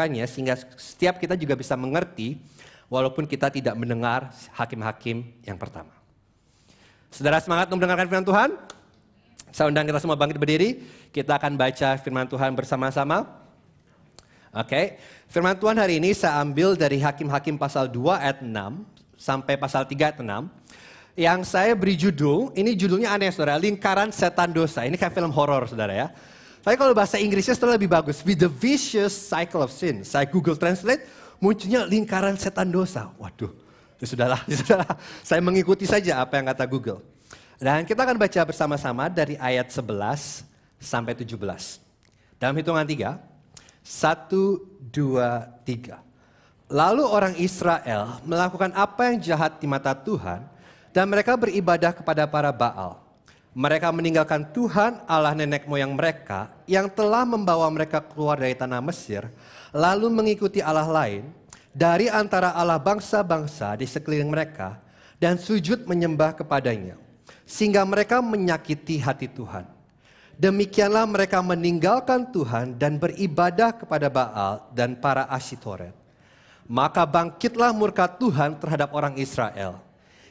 melakukannya sehingga setiap kita juga bisa mengerti walaupun kita tidak mendengar hakim-hakim yang pertama. Saudara semangat untuk mendengarkan firman Tuhan? Saya undang kita semua bangkit berdiri, kita akan baca firman Tuhan bersama-sama. Oke, okay. firman Tuhan hari ini saya ambil dari Hakim-Hakim pasal 2 ayat 6 sampai pasal 3 ayat 6 yang saya beri judul, ini judulnya aneh saudara, Lingkaran Setan Dosa. Ini kayak film horor saudara ya. Tapi kalau bahasa Inggrisnya setelah lebih bagus. With the vicious cycle of sin. Saya Google Translate, munculnya lingkaran setan dosa. Waduh, ya sudahlah, ya sudahlah. Saya mengikuti saja apa yang kata Google. Dan kita akan baca bersama-sama dari ayat 11 sampai 17. Dalam hitungan tiga, satu, dua, tiga. Lalu orang Israel melakukan apa yang jahat di mata Tuhan dan mereka beribadah kepada para Baal. Mereka meninggalkan Tuhan Allah nenek moyang mereka yang telah membawa mereka keluar dari tanah Mesir, lalu mengikuti Allah lain dari antara Allah bangsa-bangsa di sekeliling mereka dan sujud menyembah kepadanya, sehingga mereka menyakiti hati Tuhan. Demikianlah mereka meninggalkan Tuhan dan beribadah kepada Baal dan para Ashitoret. Maka bangkitlah murka Tuhan terhadap orang Israel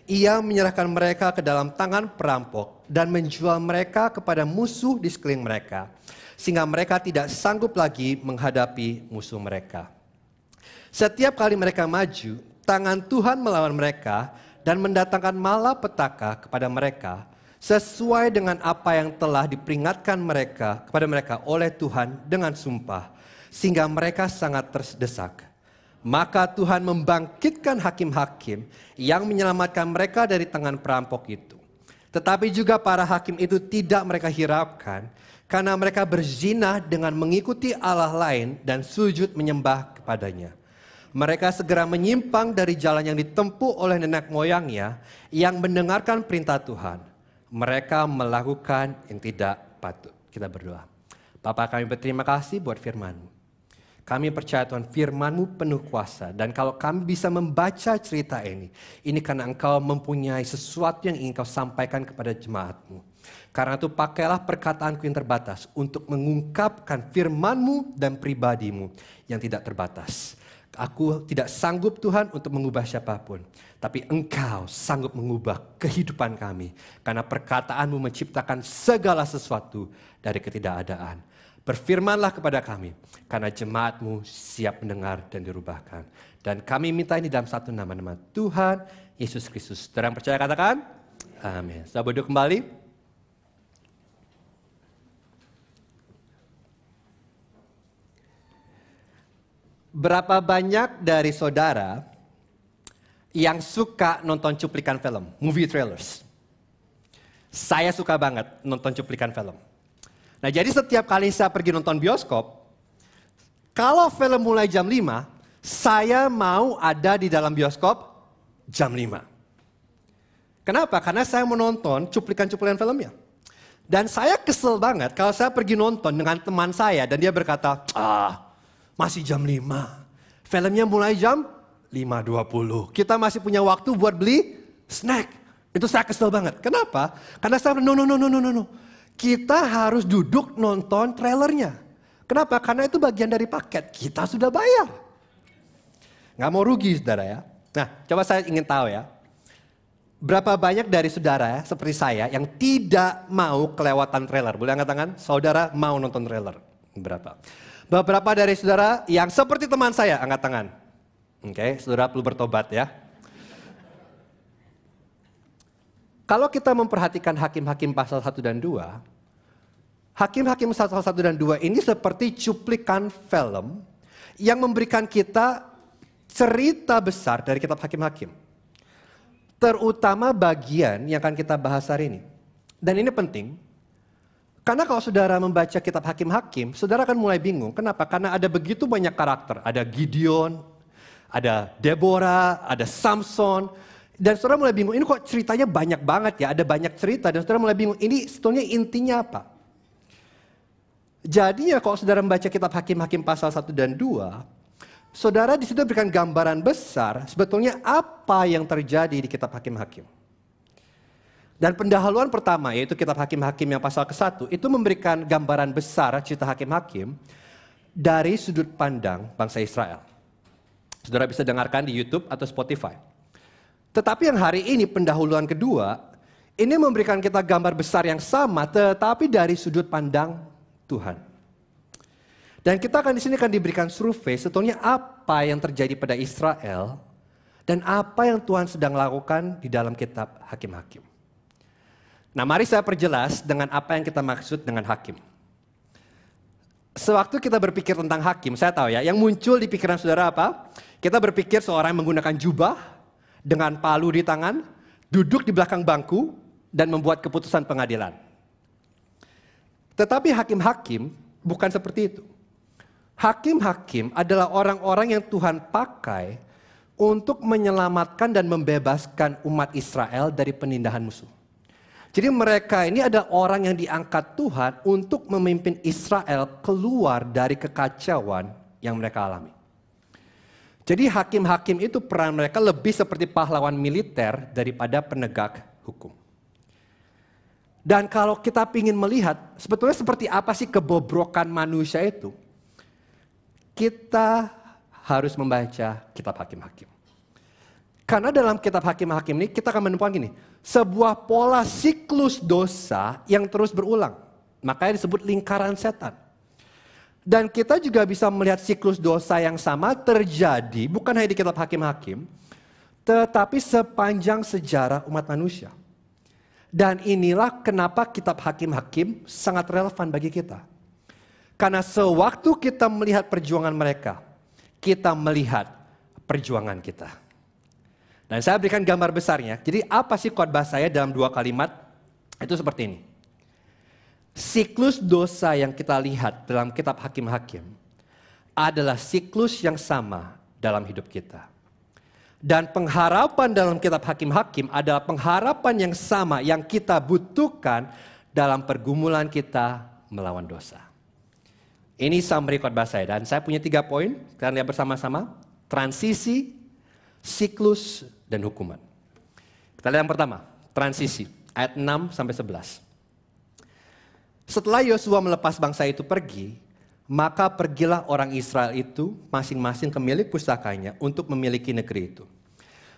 ia menyerahkan mereka ke dalam tangan perampok dan menjual mereka kepada musuh di sekeliling mereka, sehingga mereka tidak sanggup lagi menghadapi musuh mereka. Setiap kali mereka maju, tangan Tuhan melawan mereka dan mendatangkan malapetaka kepada mereka, sesuai dengan apa yang telah diperingatkan mereka kepada mereka oleh Tuhan dengan sumpah, sehingga mereka sangat terdesak. Maka Tuhan membangkitkan hakim-hakim yang menyelamatkan mereka dari tangan perampok itu. Tetapi juga para hakim itu tidak mereka hiraukan karena mereka berzinah dengan mengikuti Allah lain dan sujud menyembah kepadanya. Mereka segera menyimpang dari jalan yang ditempuh oleh nenek moyangnya yang mendengarkan perintah Tuhan. Mereka melakukan yang tidak patut. Kita berdoa. Bapak kami berterima kasih buat firman kami percaya Tuhan firmanmu penuh kuasa. Dan kalau kami bisa membaca cerita ini. Ini karena engkau mempunyai sesuatu yang ingin kau sampaikan kepada jemaatmu. Karena itu pakailah perkataanku yang terbatas untuk mengungkapkan firmanmu dan pribadimu yang tidak terbatas. Aku tidak sanggup Tuhan untuk mengubah siapapun. Tapi engkau sanggup mengubah kehidupan kami. Karena perkataanmu menciptakan segala sesuatu dari ketidakadaan. Berfirmanlah kepada kami, karena jemaatmu siap mendengar dan dirubahkan. Dan kami minta ini dalam satu nama-nama Tuhan Yesus Kristus. Terang percaya katakan, amin. Saya berdua kembali. Berapa banyak dari saudara yang suka nonton cuplikan film, movie trailers? Saya suka banget nonton cuplikan film Nah jadi setiap kali saya pergi nonton bioskop, kalau film mulai jam 5, saya mau ada di dalam bioskop jam 5. Kenapa? Karena saya menonton cuplikan-cuplikan filmnya. Dan saya kesel banget kalau saya pergi nonton dengan teman saya dan dia berkata, ah masih jam 5. Filmnya mulai jam 5.20. Kita masih punya waktu buat beli snack. Itu saya kesel banget. Kenapa? Karena saya, no, no, no, no, no, no kita harus duduk nonton trailernya. Kenapa? Karena itu bagian dari paket. Kita sudah bayar. Nggak mau rugi saudara ya. Nah coba saya ingin tahu ya. Berapa banyak dari saudara seperti saya yang tidak mau kelewatan trailer? Boleh angkat tangan? Saudara mau nonton trailer? Berapa? Beberapa dari saudara yang seperti teman saya, angkat tangan. Oke, saudara perlu bertobat ya. Kalau kita memperhatikan hakim-hakim pasal 1 dan 2, hakim-hakim pasal 1 dan 2 ini seperti cuplikan film yang memberikan kita cerita besar dari kitab hakim-hakim. Terutama bagian yang akan kita bahas hari ini. Dan ini penting, karena kalau saudara membaca kitab hakim-hakim, saudara akan mulai bingung. Kenapa? Karena ada begitu banyak karakter. Ada Gideon, ada Deborah, ada Samson, dan saudara mulai bingung, ini kok ceritanya banyak banget ya, ada banyak cerita. Dan saudara mulai bingung, ini sebetulnya intinya apa? Jadinya kalau saudara membaca kitab Hakim-Hakim pasal 1 dan 2, Saudara di situ berikan gambaran besar sebetulnya apa yang terjadi di kitab Hakim-Hakim. Dan pendahuluan pertama yaitu kitab Hakim-Hakim yang pasal ke-1 itu memberikan gambaran besar cerita Hakim-Hakim dari sudut pandang bangsa Israel. Saudara bisa dengarkan di YouTube atau Spotify. Tetapi yang hari ini pendahuluan kedua, ini memberikan kita gambar besar yang sama tetapi dari sudut pandang Tuhan. Dan kita akan di sini akan diberikan survei sebetulnya apa yang terjadi pada Israel dan apa yang Tuhan sedang lakukan di dalam kitab Hakim-hakim. Nah, mari saya perjelas dengan apa yang kita maksud dengan hakim. Sewaktu kita berpikir tentang hakim, saya tahu ya, yang muncul di pikiran saudara apa? Kita berpikir seorang yang menggunakan jubah, dengan palu di tangan, duduk di belakang bangku, dan membuat keputusan pengadilan. Tetapi hakim-hakim bukan seperti itu. Hakim-hakim adalah orang-orang yang Tuhan pakai untuk menyelamatkan dan membebaskan umat Israel dari penindahan musuh. Jadi mereka ini adalah orang yang diangkat Tuhan untuk memimpin Israel keluar dari kekacauan yang mereka alami. Jadi hakim-hakim itu peran mereka lebih seperti pahlawan militer daripada penegak hukum. Dan kalau kita ingin melihat sebetulnya seperti apa sih kebobrokan manusia itu, kita harus membaca kitab hakim-hakim. Karena dalam kitab hakim-hakim ini kita akan menemukan gini, sebuah pola siklus dosa yang terus berulang. Makanya disebut lingkaran setan. Dan kita juga bisa melihat siklus dosa yang sama terjadi bukan hanya di kitab hakim-hakim, tetapi sepanjang sejarah umat manusia. Dan inilah kenapa kitab hakim-hakim sangat relevan bagi kita. Karena sewaktu kita melihat perjuangan mereka, kita melihat perjuangan kita. Dan saya berikan gambar besarnya. Jadi apa sih khotbah saya dalam dua kalimat? Itu seperti ini. Siklus dosa yang kita lihat dalam kitab hakim-hakim adalah siklus yang sama dalam hidup kita. Dan pengharapan dalam kitab hakim-hakim adalah pengharapan yang sama yang kita butuhkan dalam pergumulan kita melawan dosa. Ini summary khotbah saya dan saya punya tiga poin. Kita lihat bersama-sama. Transisi, siklus, dan hukuman. Kita lihat yang pertama, transisi. Ayat 6 sampai 11. Setelah Yosua melepas bangsa itu pergi, maka pergilah orang Israel itu masing-masing ke milik pusakanya untuk memiliki negeri itu.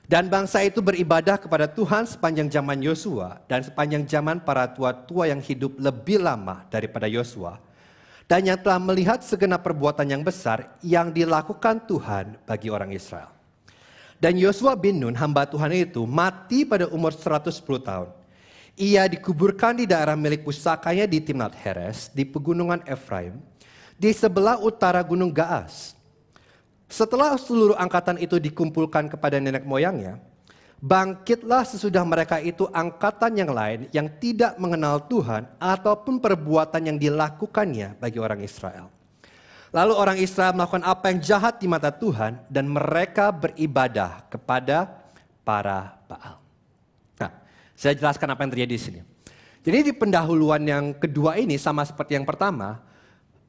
Dan bangsa itu beribadah kepada Tuhan sepanjang zaman Yosua dan sepanjang zaman para tua-tua yang hidup lebih lama daripada Yosua dan yang telah melihat segenap perbuatan yang besar yang dilakukan Tuhan bagi orang Israel. Dan Yosua bin Nun hamba Tuhan itu mati pada umur 110 tahun ia dikuburkan di daerah milik pusakanya di Timnat Heres, di pegunungan Efraim, di sebelah utara Gunung Gaas. Setelah seluruh angkatan itu dikumpulkan kepada nenek moyangnya, bangkitlah sesudah mereka itu angkatan yang lain yang tidak mengenal Tuhan ataupun perbuatan yang dilakukannya bagi orang Israel. Lalu orang Israel melakukan apa yang jahat di mata Tuhan dan mereka beribadah kepada para Baal. Saya jelaskan apa yang terjadi di sini. Jadi di pendahuluan yang kedua ini sama seperti yang pertama,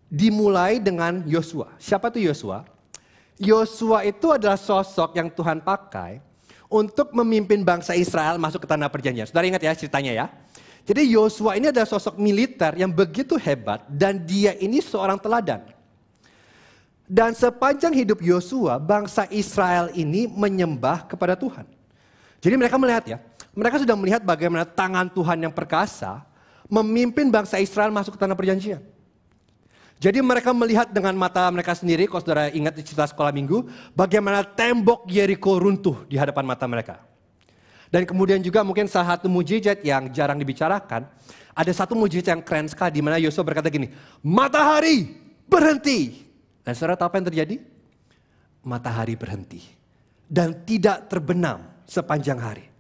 dimulai dengan Yosua. Siapa tuh Yosua? Yosua itu adalah sosok yang Tuhan pakai untuk memimpin bangsa Israel masuk ke tanah perjanjian. Sudah ingat ya ceritanya ya. Jadi Yosua ini adalah sosok militer yang begitu hebat dan dia ini seorang teladan. Dan sepanjang hidup Yosua, bangsa Israel ini menyembah kepada Tuhan. Jadi mereka melihat ya, mereka sudah melihat bagaimana tangan Tuhan yang perkasa memimpin bangsa Israel masuk ke tanah perjanjian. Jadi mereka melihat dengan mata mereka sendiri, kalau saudara ingat di cerita sekolah minggu, bagaimana tembok Jericho runtuh di hadapan mata mereka. Dan kemudian juga mungkin salah satu mujizat yang jarang dibicarakan, ada satu mujizat yang keren sekali di mana Yosua berkata gini, matahari berhenti. Dan saudara tahu apa yang terjadi? Matahari berhenti dan tidak terbenam sepanjang hari.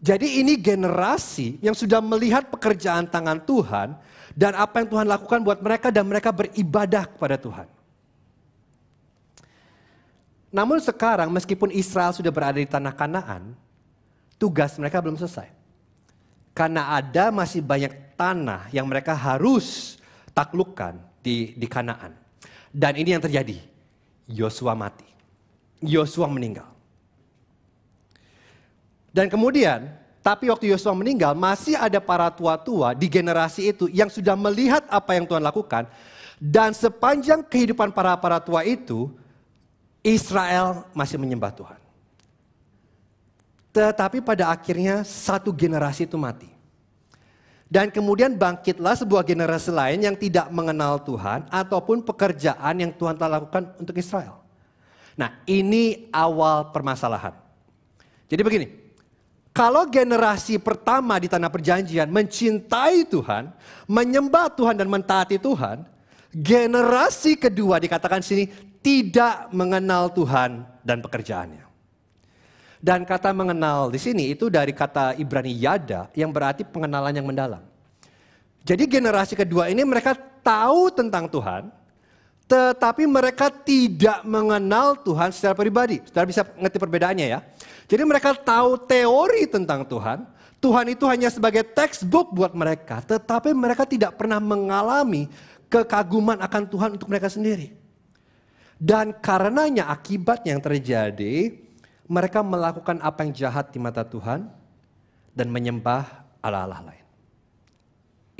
Jadi ini generasi yang sudah melihat pekerjaan tangan Tuhan dan apa yang Tuhan lakukan buat mereka dan mereka beribadah kepada Tuhan. Namun sekarang meskipun Israel sudah berada di tanah Kanaan, tugas mereka belum selesai. Karena ada masih banyak tanah yang mereka harus taklukkan di di Kanaan. Dan ini yang terjadi. Yosua mati. Yosua meninggal. Dan kemudian, tapi waktu Yosua meninggal, masih ada para tua-tua di generasi itu yang sudah melihat apa yang Tuhan lakukan. Dan sepanjang kehidupan para-para tua itu, Israel masih menyembah Tuhan. Tetapi pada akhirnya satu generasi itu mati. Dan kemudian bangkitlah sebuah generasi lain yang tidak mengenal Tuhan ataupun pekerjaan yang Tuhan telah lakukan untuk Israel. Nah ini awal permasalahan. Jadi begini, kalau generasi pertama di tanah perjanjian mencintai Tuhan, menyembah Tuhan dan mentaati Tuhan, generasi kedua dikatakan sini tidak mengenal Tuhan dan pekerjaannya. Dan kata mengenal di sini itu dari kata Ibrani yada yang berarti pengenalan yang mendalam. Jadi generasi kedua ini mereka tahu tentang Tuhan, tetapi mereka tidak mengenal Tuhan secara pribadi. Sudah bisa ngerti perbedaannya ya. Jadi mereka tahu teori tentang Tuhan, Tuhan itu hanya sebagai textbook buat mereka, tetapi mereka tidak pernah mengalami kekaguman akan Tuhan untuk mereka sendiri. Dan karenanya akibat yang terjadi, mereka melakukan apa yang jahat di mata Tuhan dan menyembah ala-ala lain.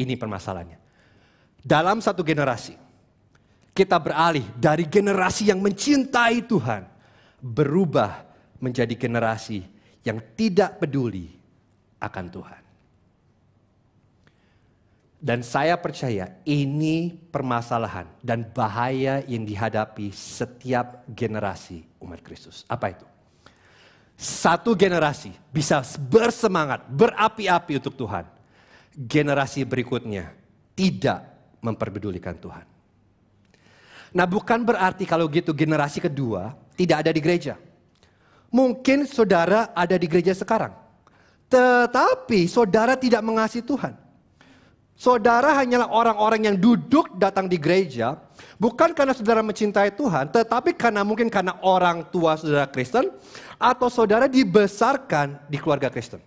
Ini permasalahannya. Dalam satu generasi, kita beralih dari generasi yang mencintai Tuhan berubah menjadi generasi yang tidak peduli akan Tuhan. Dan saya percaya ini permasalahan dan bahaya yang dihadapi setiap generasi umat Kristus. Apa itu? Satu generasi bisa bersemangat, berapi-api untuk Tuhan. Generasi berikutnya tidak memperdulikan Tuhan. Nah bukan berarti kalau gitu generasi kedua tidak ada di gereja. Mungkin saudara ada di gereja sekarang. Tetapi saudara tidak mengasihi Tuhan. Saudara hanyalah orang-orang yang duduk datang di gereja. Bukan karena saudara mencintai Tuhan, tetapi karena mungkin karena orang tua saudara Kristen. Atau saudara dibesarkan di keluarga Kristen.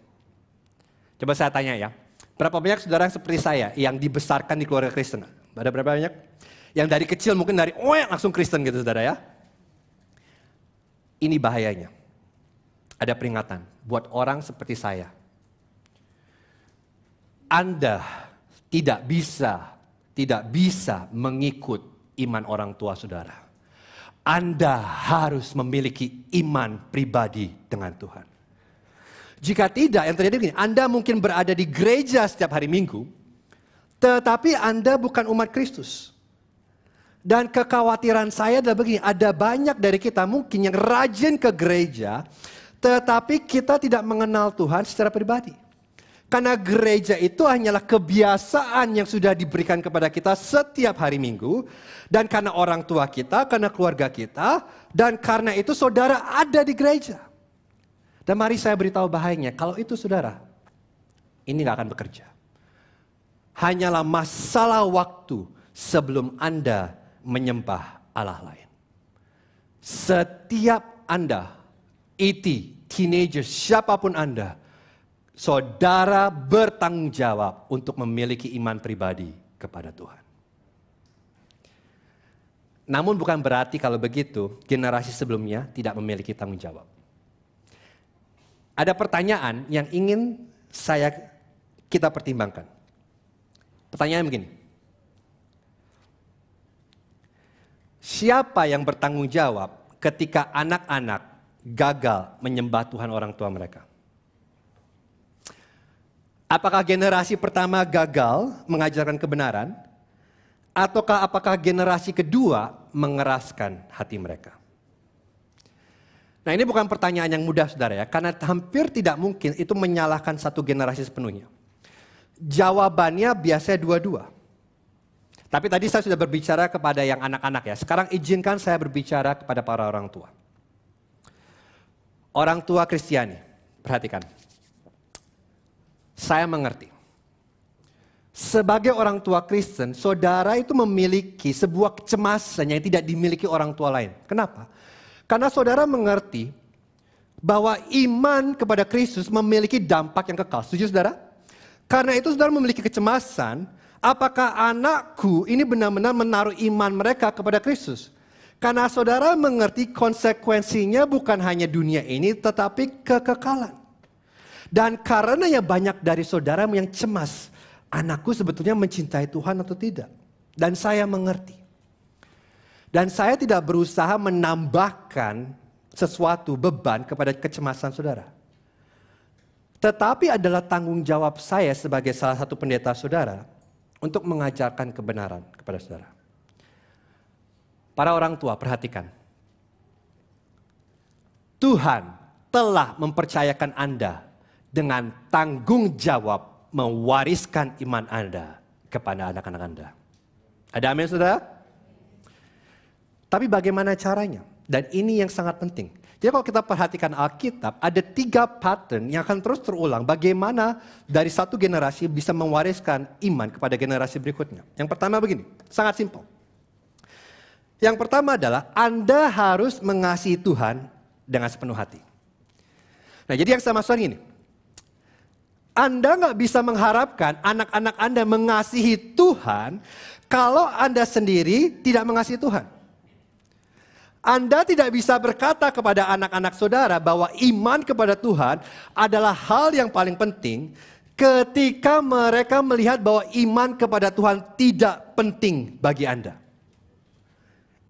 Coba saya tanya ya. Berapa banyak saudara yang seperti saya yang dibesarkan di keluarga Kristen? Ada berapa banyak? Yang dari kecil mungkin dari yang langsung Kristen gitu saudara ya. Ini bahayanya. Ada peringatan buat orang seperti saya. Anda tidak bisa, tidak bisa mengikut iman orang tua saudara. Anda harus memiliki iman pribadi dengan Tuhan. Jika tidak, yang terjadi begini, Anda mungkin berada di gereja setiap hari Minggu, tetapi Anda bukan umat Kristus. Dan kekhawatiran saya adalah begini, ada banyak dari kita mungkin yang rajin ke gereja, tetapi kita tidak mengenal Tuhan secara pribadi. Karena gereja itu hanyalah kebiasaan yang sudah diberikan kepada kita setiap hari Minggu. Dan karena orang tua kita, karena keluarga kita, dan karena itu saudara ada di gereja. Dan mari saya beritahu bahayanya, kalau itu saudara, ini nggak akan bekerja. Hanyalah masalah waktu sebelum Anda menyembah Allah lain. Setiap Anda, iti, teenager, siapapun Anda, saudara bertanggung jawab untuk memiliki iman pribadi kepada Tuhan. Namun bukan berarti kalau begitu generasi sebelumnya tidak memiliki tanggung jawab. Ada pertanyaan yang ingin saya kita pertimbangkan. Pertanyaan begini. Siapa yang bertanggung jawab ketika anak-anak gagal menyembah Tuhan orang tua mereka? Apakah generasi pertama gagal mengajarkan kebenaran? Ataukah apakah generasi kedua mengeraskan hati mereka? Nah ini bukan pertanyaan yang mudah saudara ya, karena hampir tidak mungkin itu menyalahkan satu generasi sepenuhnya. Jawabannya biasanya dua-dua. Tapi tadi saya sudah berbicara kepada yang anak-anak ya. Sekarang izinkan saya berbicara kepada para orang tua. Orang tua Kristiani, perhatikan. Saya mengerti. Sebagai orang tua Kristen, saudara itu memiliki sebuah kecemasan yang tidak dimiliki orang tua lain. Kenapa? Karena saudara mengerti bahwa iman kepada Kristus memiliki dampak yang kekal. Setuju saudara? Karena itu saudara memiliki kecemasan Apakah anakku ini benar-benar menaruh iman mereka kepada Kristus? Karena saudara mengerti konsekuensinya bukan hanya dunia ini tetapi kekekalan. Dan karena karenanya banyak dari saudara yang cemas. Anakku sebetulnya mencintai Tuhan atau tidak. Dan saya mengerti. Dan saya tidak berusaha menambahkan sesuatu beban kepada kecemasan saudara. Tetapi adalah tanggung jawab saya sebagai salah satu pendeta saudara untuk mengajarkan kebenaran kepada saudara. Para orang tua, perhatikan. Tuhan telah mempercayakan Anda dengan tanggung jawab mewariskan iman Anda kepada anak-anak Anda. Ada amin, saudara? Tapi bagaimana caranya? Dan ini yang sangat penting. Jadi kalau kita perhatikan Alkitab, ada tiga pattern yang akan terus terulang bagaimana dari satu generasi bisa mewariskan iman kepada generasi berikutnya. Yang pertama begini, sangat simpel. Yang pertama adalah Anda harus mengasihi Tuhan dengan sepenuh hati. Nah jadi yang saya maksudkan ini, anda nggak bisa mengharapkan anak-anak Anda mengasihi Tuhan kalau Anda sendiri tidak mengasihi Tuhan. Anda tidak bisa berkata kepada anak-anak saudara bahwa iman kepada Tuhan adalah hal yang paling penting ketika mereka melihat bahwa iman kepada Tuhan tidak penting bagi Anda.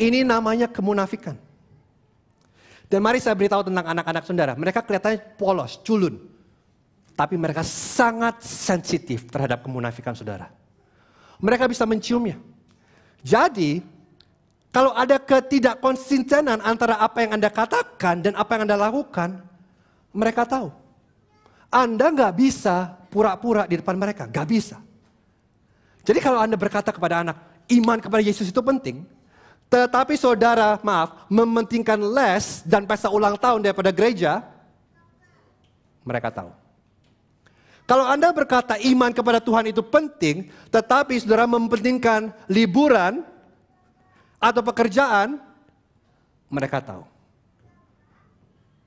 Ini namanya kemunafikan. Dan mari saya beritahu tentang anak-anak saudara. Mereka kelihatannya polos, culun. Tapi mereka sangat sensitif terhadap kemunafikan saudara. Mereka bisa menciumnya. Jadi kalau ada ketidakkonsistenan antara apa yang Anda katakan dan apa yang Anda lakukan, mereka tahu. Anda nggak bisa pura-pura di depan mereka, nggak bisa. Jadi kalau Anda berkata kepada anak, iman kepada Yesus itu penting, tetapi saudara, maaf, mementingkan les dan pesta ulang tahun daripada gereja, mereka tahu. Kalau Anda berkata iman kepada Tuhan itu penting, tetapi saudara mementingkan liburan atau pekerjaan, mereka tahu.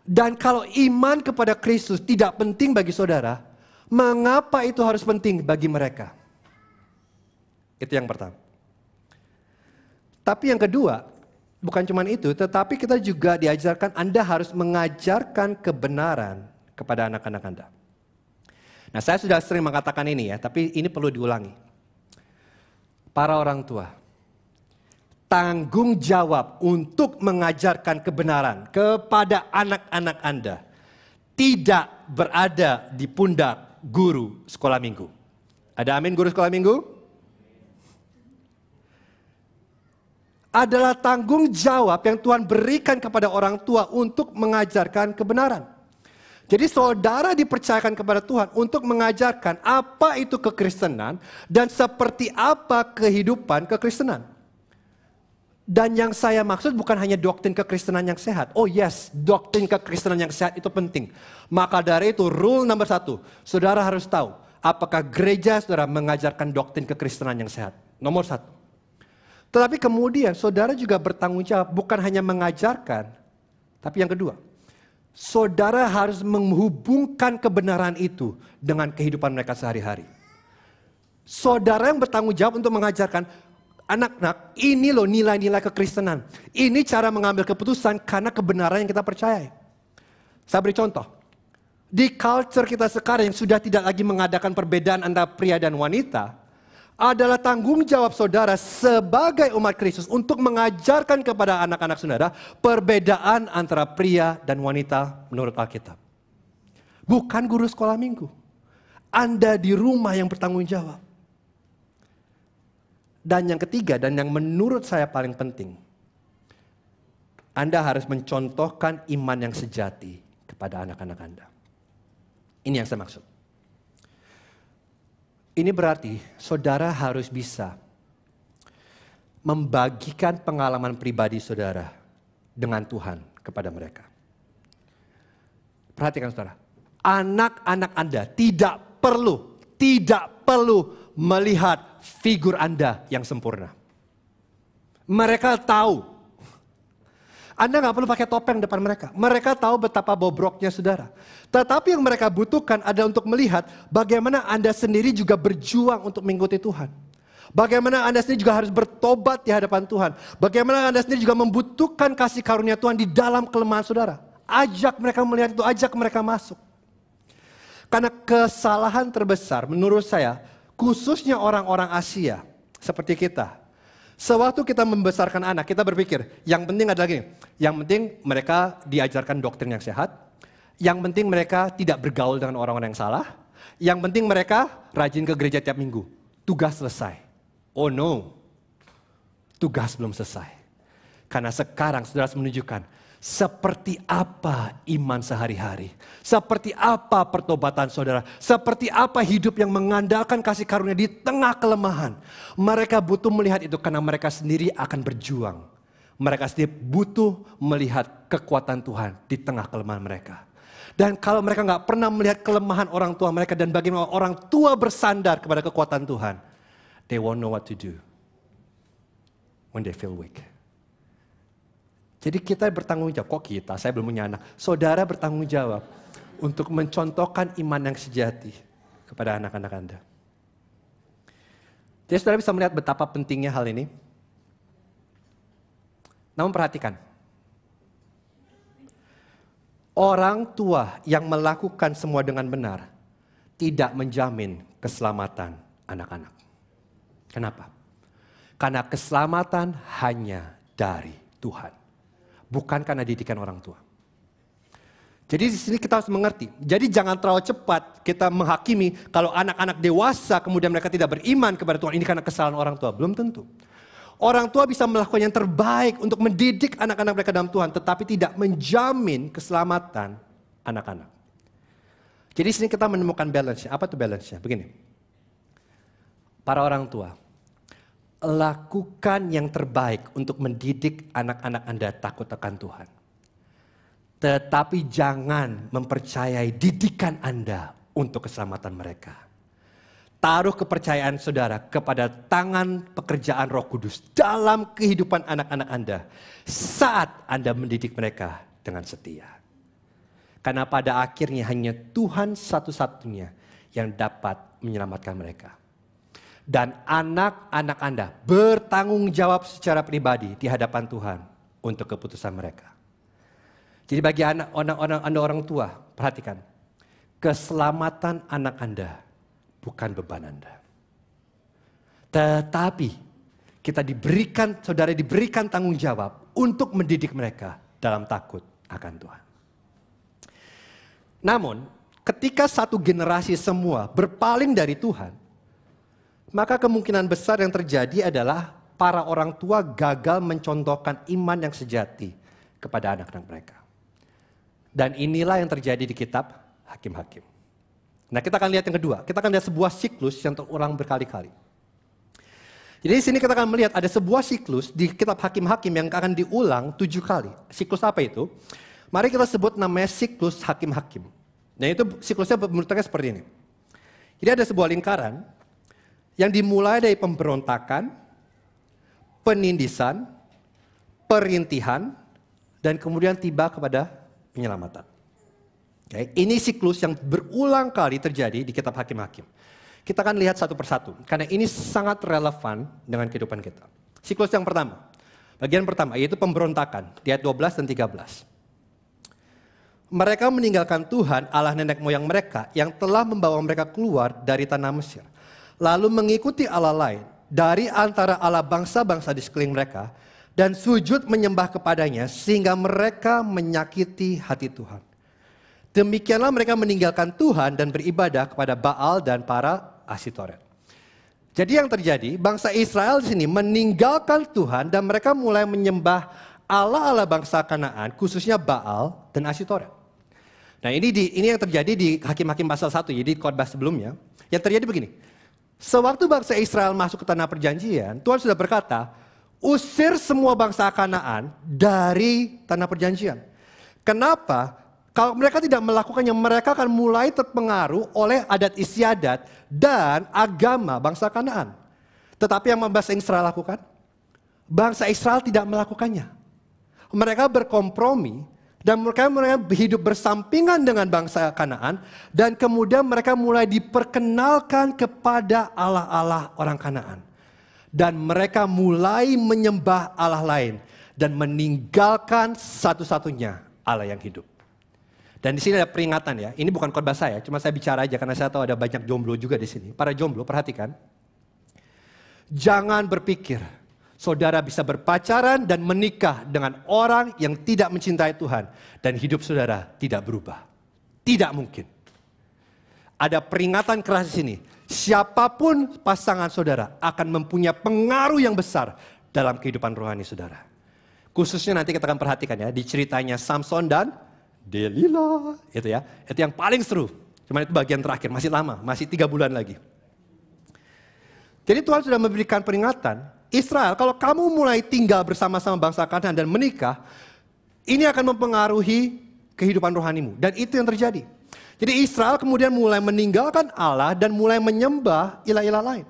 Dan kalau iman kepada Kristus tidak penting bagi saudara, mengapa itu harus penting bagi mereka? Itu yang pertama. Tapi yang kedua, bukan cuma itu, tetapi kita juga diajarkan Anda harus mengajarkan kebenaran kepada anak-anak Anda. Nah, saya sudah sering mengatakan ini ya, tapi ini perlu diulangi. Para orang tua, tanggung jawab untuk mengajarkan kebenaran kepada anak-anak Anda tidak berada di pundak guru sekolah minggu. Ada amin guru sekolah minggu? Adalah tanggung jawab yang Tuhan berikan kepada orang tua untuk mengajarkan kebenaran. Jadi saudara dipercayakan kepada Tuhan untuk mengajarkan apa itu kekristenan dan seperti apa kehidupan kekristenan. Dan yang saya maksud bukan hanya doktrin kekristenan yang sehat. Oh yes, doktrin kekristenan yang sehat itu penting. Maka dari itu rule nomor satu, saudara harus tahu apakah gereja saudara mengajarkan doktrin kekristenan yang sehat. Nomor satu. Tetapi kemudian saudara juga bertanggung jawab bukan hanya mengajarkan, tapi yang kedua, saudara harus menghubungkan kebenaran itu dengan kehidupan mereka sehari-hari. Saudara yang bertanggung jawab untuk mengajarkan, Anak-anak, ini loh nilai-nilai kekristenan. Ini cara mengambil keputusan karena kebenaran yang kita percayai. Saya beri contoh. Di culture kita sekarang yang sudah tidak lagi mengadakan perbedaan antara pria dan wanita, adalah tanggung jawab saudara sebagai umat Kristus untuk mengajarkan kepada anak-anak saudara perbedaan antara pria dan wanita menurut Alkitab. Bukan guru sekolah minggu. Anda di rumah yang bertanggung jawab. Dan yang ketiga dan yang menurut saya paling penting, Anda harus mencontohkan iman yang sejati kepada anak-anak Anda. Ini yang saya maksud. Ini berarti saudara harus bisa membagikan pengalaman pribadi saudara dengan Tuhan kepada mereka. Perhatikan saudara, anak-anak Anda tidak perlu, tidak perlu melihat figur Anda yang sempurna. Mereka tahu anda nggak perlu pakai topeng depan mereka. Mereka tahu betapa bobroknya saudara. Tetapi yang mereka butuhkan adalah untuk melihat bagaimana Anda sendiri juga berjuang untuk mengikuti Tuhan. Bagaimana Anda sendiri juga harus bertobat di hadapan Tuhan. Bagaimana Anda sendiri juga membutuhkan kasih karunia Tuhan di dalam kelemahan saudara. Ajak mereka melihat itu, ajak mereka masuk. Karena kesalahan terbesar menurut saya khususnya orang-orang Asia seperti kita. Sewaktu kita membesarkan anak, kita berpikir, yang penting adalah gini, yang penting mereka diajarkan doktrin yang sehat, yang penting mereka tidak bergaul dengan orang-orang yang salah, yang penting mereka rajin ke gereja tiap minggu. Tugas selesai. Oh no, tugas belum selesai. Karena sekarang saudara menunjukkan seperti apa iman sehari-hari, seperti apa pertobatan saudara, seperti apa hidup yang mengandalkan kasih karunia di tengah kelemahan. Mereka butuh melihat itu karena mereka sendiri akan berjuang. Mereka sendiri butuh melihat kekuatan Tuhan di tengah kelemahan mereka. Dan kalau mereka nggak pernah melihat kelemahan orang tua mereka dan bagaimana orang tua bersandar kepada kekuatan Tuhan, they won't know what to do when they feel weak. Jadi kita bertanggung jawab. Kok kita? Saya belum punya anak. Saudara bertanggung jawab untuk mencontohkan iman yang sejati kepada anak-anak Anda. Jadi saudara bisa melihat betapa pentingnya hal ini. Namun perhatikan. Orang tua yang melakukan semua dengan benar tidak menjamin keselamatan anak-anak. Kenapa? Karena keselamatan hanya dari Tuhan bukan karena didikan orang tua. Jadi di sini kita harus mengerti. Jadi jangan terlalu cepat kita menghakimi kalau anak-anak dewasa kemudian mereka tidak beriman kepada Tuhan ini karena kesalahan orang tua. Belum tentu. Orang tua bisa melakukan yang terbaik untuk mendidik anak-anak mereka dalam Tuhan, tetapi tidak menjamin keselamatan anak-anak. Jadi di sini kita menemukan balance-nya. Apa tuh balance-nya? Begini. Para orang tua, lakukan yang terbaik untuk mendidik anak-anak Anda takut akan Tuhan. Tetapi jangan mempercayai didikan Anda untuk keselamatan mereka. Taruh kepercayaan saudara kepada tangan pekerjaan Roh Kudus dalam kehidupan anak-anak Anda saat Anda mendidik mereka dengan setia. Karena pada akhirnya hanya Tuhan satu-satunya yang dapat menyelamatkan mereka dan anak-anak Anda bertanggung jawab secara pribadi di hadapan Tuhan untuk keputusan mereka. Jadi bagi anak orang-orang Anda orang tua, perhatikan. Keselamatan anak Anda bukan beban Anda. Tetapi kita diberikan, saudara diberikan tanggung jawab untuk mendidik mereka dalam takut akan Tuhan. Namun, ketika satu generasi semua berpaling dari Tuhan, maka kemungkinan besar yang terjadi adalah para orang tua gagal mencontohkan iman yang sejati kepada anak-anak mereka. Dan inilah yang terjadi di kitab Hakim-Hakim. Nah kita akan lihat yang kedua, kita akan lihat sebuah siklus yang terulang berkali-kali. Jadi di sini kita akan melihat ada sebuah siklus di kitab Hakim-Hakim yang akan diulang tujuh kali. Siklus apa itu? Mari kita sebut namanya siklus Hakim-Hakim. Nah itu siklusnya menurut saya seperti ini. Jadi ada sebuah lingkaran, yang dimulai dari pemberontakan, penindisan, perintihan, dan kemudian tiba kepada penyelamatan. Okay. Ini siklus yang berulang kali terjadi di kitab hakim-hakim. Kita akan lihat satu persatu, karena ini sangat relevan dengan kehidupan kita. Siklus yang pertama, bagian pertama yaitu pemberontakan, di ayat 12 dan 13. Mereka meninggalkan Tuhan Allah nenek moyang mereka yang telah membawa mereka keluar dari tanah Mesir lalu mengikuti Allah lain dari antara Allah bangsa-bangsa di sekeliling mereka dan sujud menyembah kepadanya sehingga mereka menyakiti hati Tuhan. Demikianlah mereka meninggalkan Tuhan dan beribadah kepada Baal dan para Asitoret. Jadi yang terjadi, bangsa Israel di sini meninggalkan Tuhan dan mereka mulai menyembah Allah-Allah bangsa Kanaan, khususnya Baal dan Asitoret. Nah ini di, ini yang terjadi di Hakim-Hakim pasal 1, jadi khotbah sebelumnya. Yang terjadi begini, Sewaktu bangsa Israel masuk ke tanah perjanjian, Tuhan sudah berkata, usir semua bangsa Kanaan dari tanah perjanjian. Kenapa? Kalau mereka tidak melakukannya, mereka akan mulai terpengaruh oleh adat istiadat dan agama bangsa Kanaan. Tetapi yang bangsa Israel lakukan, bangsa Israel tidak melakukannya. Mereka berkompromi dan mereka mereka hidup bersampingan dengan bangsa Kanaan dan kemudian mereka mulai diperkenalkan kepada allah-allah orang Kanaan dan mereka mulai menyembah allah lain dan meninggalkan satu-satunya Allah yang hidup. Dan di sini ada peringatan ya. Ini bukan khotbah saya, cuma saya bicara aja karena saya tahu ada banyak jomblo juga di sini. Para jomblo perhatikan. Jangan berpikir Saudara bisa berpacaran dan menikah dengan orang yang tidak mencintai Tuhan. Dan hidup saudara tidak berubah. Tidak mungkin. Ada peringatan keras di sini. Siapapun pasangan saudara akan mempunyai pengaruh yang besar dalam kehidupan rohani saudara. Khususnya nanti kita akan perhatikan ya di ceritanya Samson dan Delilah. Itu ya, itu yang paling seru. Cuman itu bagian terakhir, masih lama, masih tiga bulan lagi. Jadi Tuhan sudah memberikan peringatan Israel, kalau kamu mulai tinggal bersama-sama bangsa Kanan dan menikah, ini akan mempengaruhi kehidupan rohanimu. Dan itu yang terjadi. Jadi Israel kemudian mulai meninggalkan Allah dan mulai menyembah ilah-ilah lain.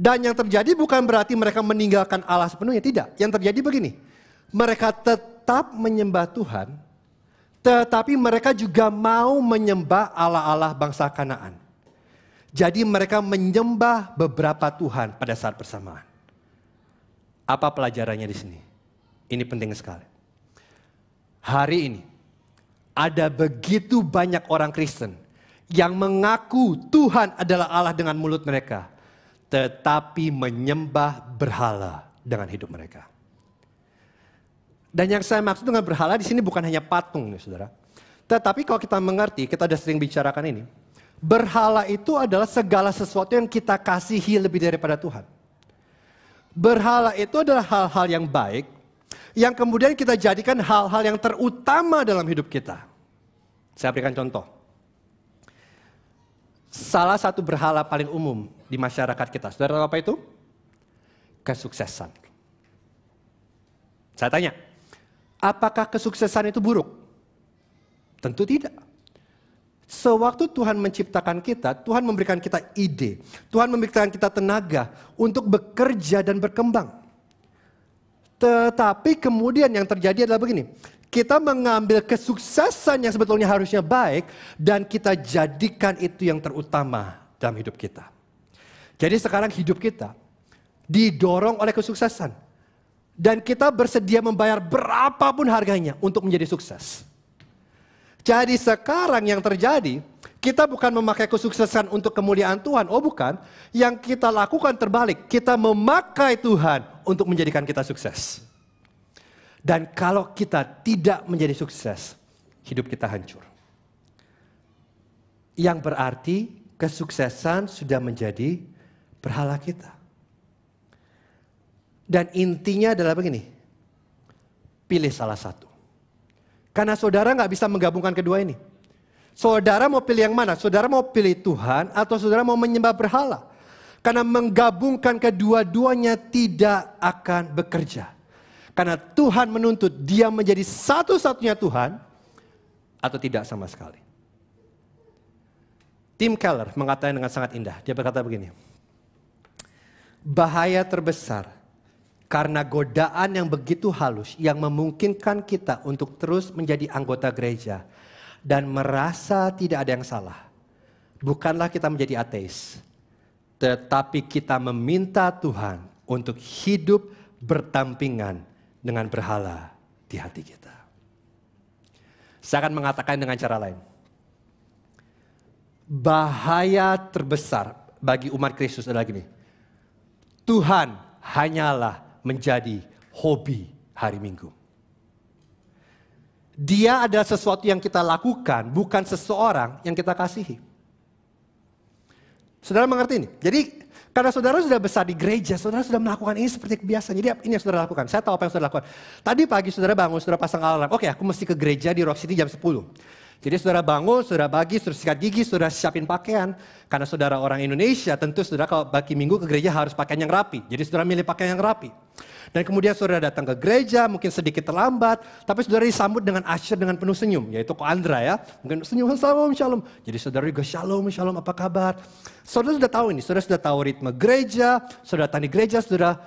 Dan yang terjadi bukan berarti mereka meninggalkan Allah sepenuhnya, tidak. Yang terjadi begini, mereka tetap menyembah Tuhan, tetapi mereka juga mau menyembah Allah-Allah bangsa Kanaan. Jadi mereka menyembah beberapa Tuhan pada saat bersamaan. Apa pelajarannya di sini? Ini penting sekali. Hari ini ada begitu banyak orang Kristen yang mengaku Tuhan adalah Allah dengan mulut mereka, tetapi menyembah berhala dengan hidup mereka. Dan yang saya maksud dengan berhala di sini bukan hanya patung, nih, saudara. Tetapi kalau kita mengerti, kita sudah sering bicarakan ini Berhala itu adalah segala sesuatu yang kita kasihi lebih daripada Tuhan. Berhala itu adalah hal-hal yang baik, yang kemudian kita jadikan hal-hal yang terutama dalam hidup kita. Saya berikan contoh. Salah satu berhala paling umum di masyarakat kita, saudara apa itu? Kesuksesan. Saya tanya, apakah kesuksesan itu buruk? Tentu tidak. Sewaktu Tuhan menciptakan kita, Tuhan memberikan kita ide. Tuhan memberikan kita tenaga untuk bekerja dan berkembang. Tetapi kemudian yang terjadi adalah begini. Kita mengambil kesuksesan yang sebetulnya harusnya baik dan kita jadikan itu yang terutama dalam hidup kita. Jadi sekarang hidup kita didorong oleh kesuksesan. Dan kita bersedia membayar berapapun harganya untuk menjadi sukses. Jadi sekarang yang terjadi, kita bukan memakai kesuksesan untuk kemuliaan Tuhan. Oh bukan, yang kita lakukan terbalik. Kita memakai Tuhan untuk menjadikan kita sukses. Dan kalau kita tidak menjadi sukses, hidup kita hancur. Yang berarti kesuksesan sudah menjadi berhala kita. Dan intinya adalah begini, pilih salah satu. Karena saudara nggak bisa menggabungkan kedua ini. Saudara mau pilih yang mana? Saudara mau pilih Tuhan atau saudara mau menyembah berhala? Karena menggabungkan kedua-duanya tidak akan bekerja. Karena Tuhan menuntut dia menjadi satu-satunya Tuhan atau tidak sama sekali. Tim Keller mengatakan dengan sangat indah. Dia berkata begini, bahaya terbesar karena godaan yang begitu halus yang memungkinkan kita untuk terus menjadi anggota gereja dan merasa tidak ada yang salah. Bukanlah kita menjadi ateis, tetapi kita meminta Tuhan untuk hidup bertampingan dengan berhala di hati kita. Saya akan mengatakan dengan cara lain. Bahaya terbesar bagi umat Kristus adalah gini. Tuhan hanyalah menjadi hobi hari Minggu. Dia adalah sesuatu yang kita lakukan, bukan seseorang yang kita kasihi. Saudara mengerti ini? Jadi karena saudara sudah besar di gereja, saudara sudah melakukan ini seperti kebiasaan. Jadi ini yang saudara lakukan. Saya tahu apa yang saudara lakukan. Tadi pagi saudara bangun, saudara pasang alarm. Oke, aku mesti ke gereja di Rock City jam 10. Jadi saudara bangun, saudara bagi, saudara sikat gigi, saudara siapin pakaian. Karena saudara orang Indonesia tentu saudara kalau bagi minggu ke gereja harus pakaian yang rapi. Jadi saudara milih pakaian yang rapi. Dan kemudian saudara datang ke gereja, mungkin sedikit terlambat, tapi saudara disambut dengan asyir dengan penuh senyum, yaitu kok Andra ya. Mungkin senyum, shalom, shalom. Jadi saudara juga shalom, shalom, apa kabar? Saudara sudah tahu ini, saudara sudah tahu ritme gereja, saudara datang di gereja, saudara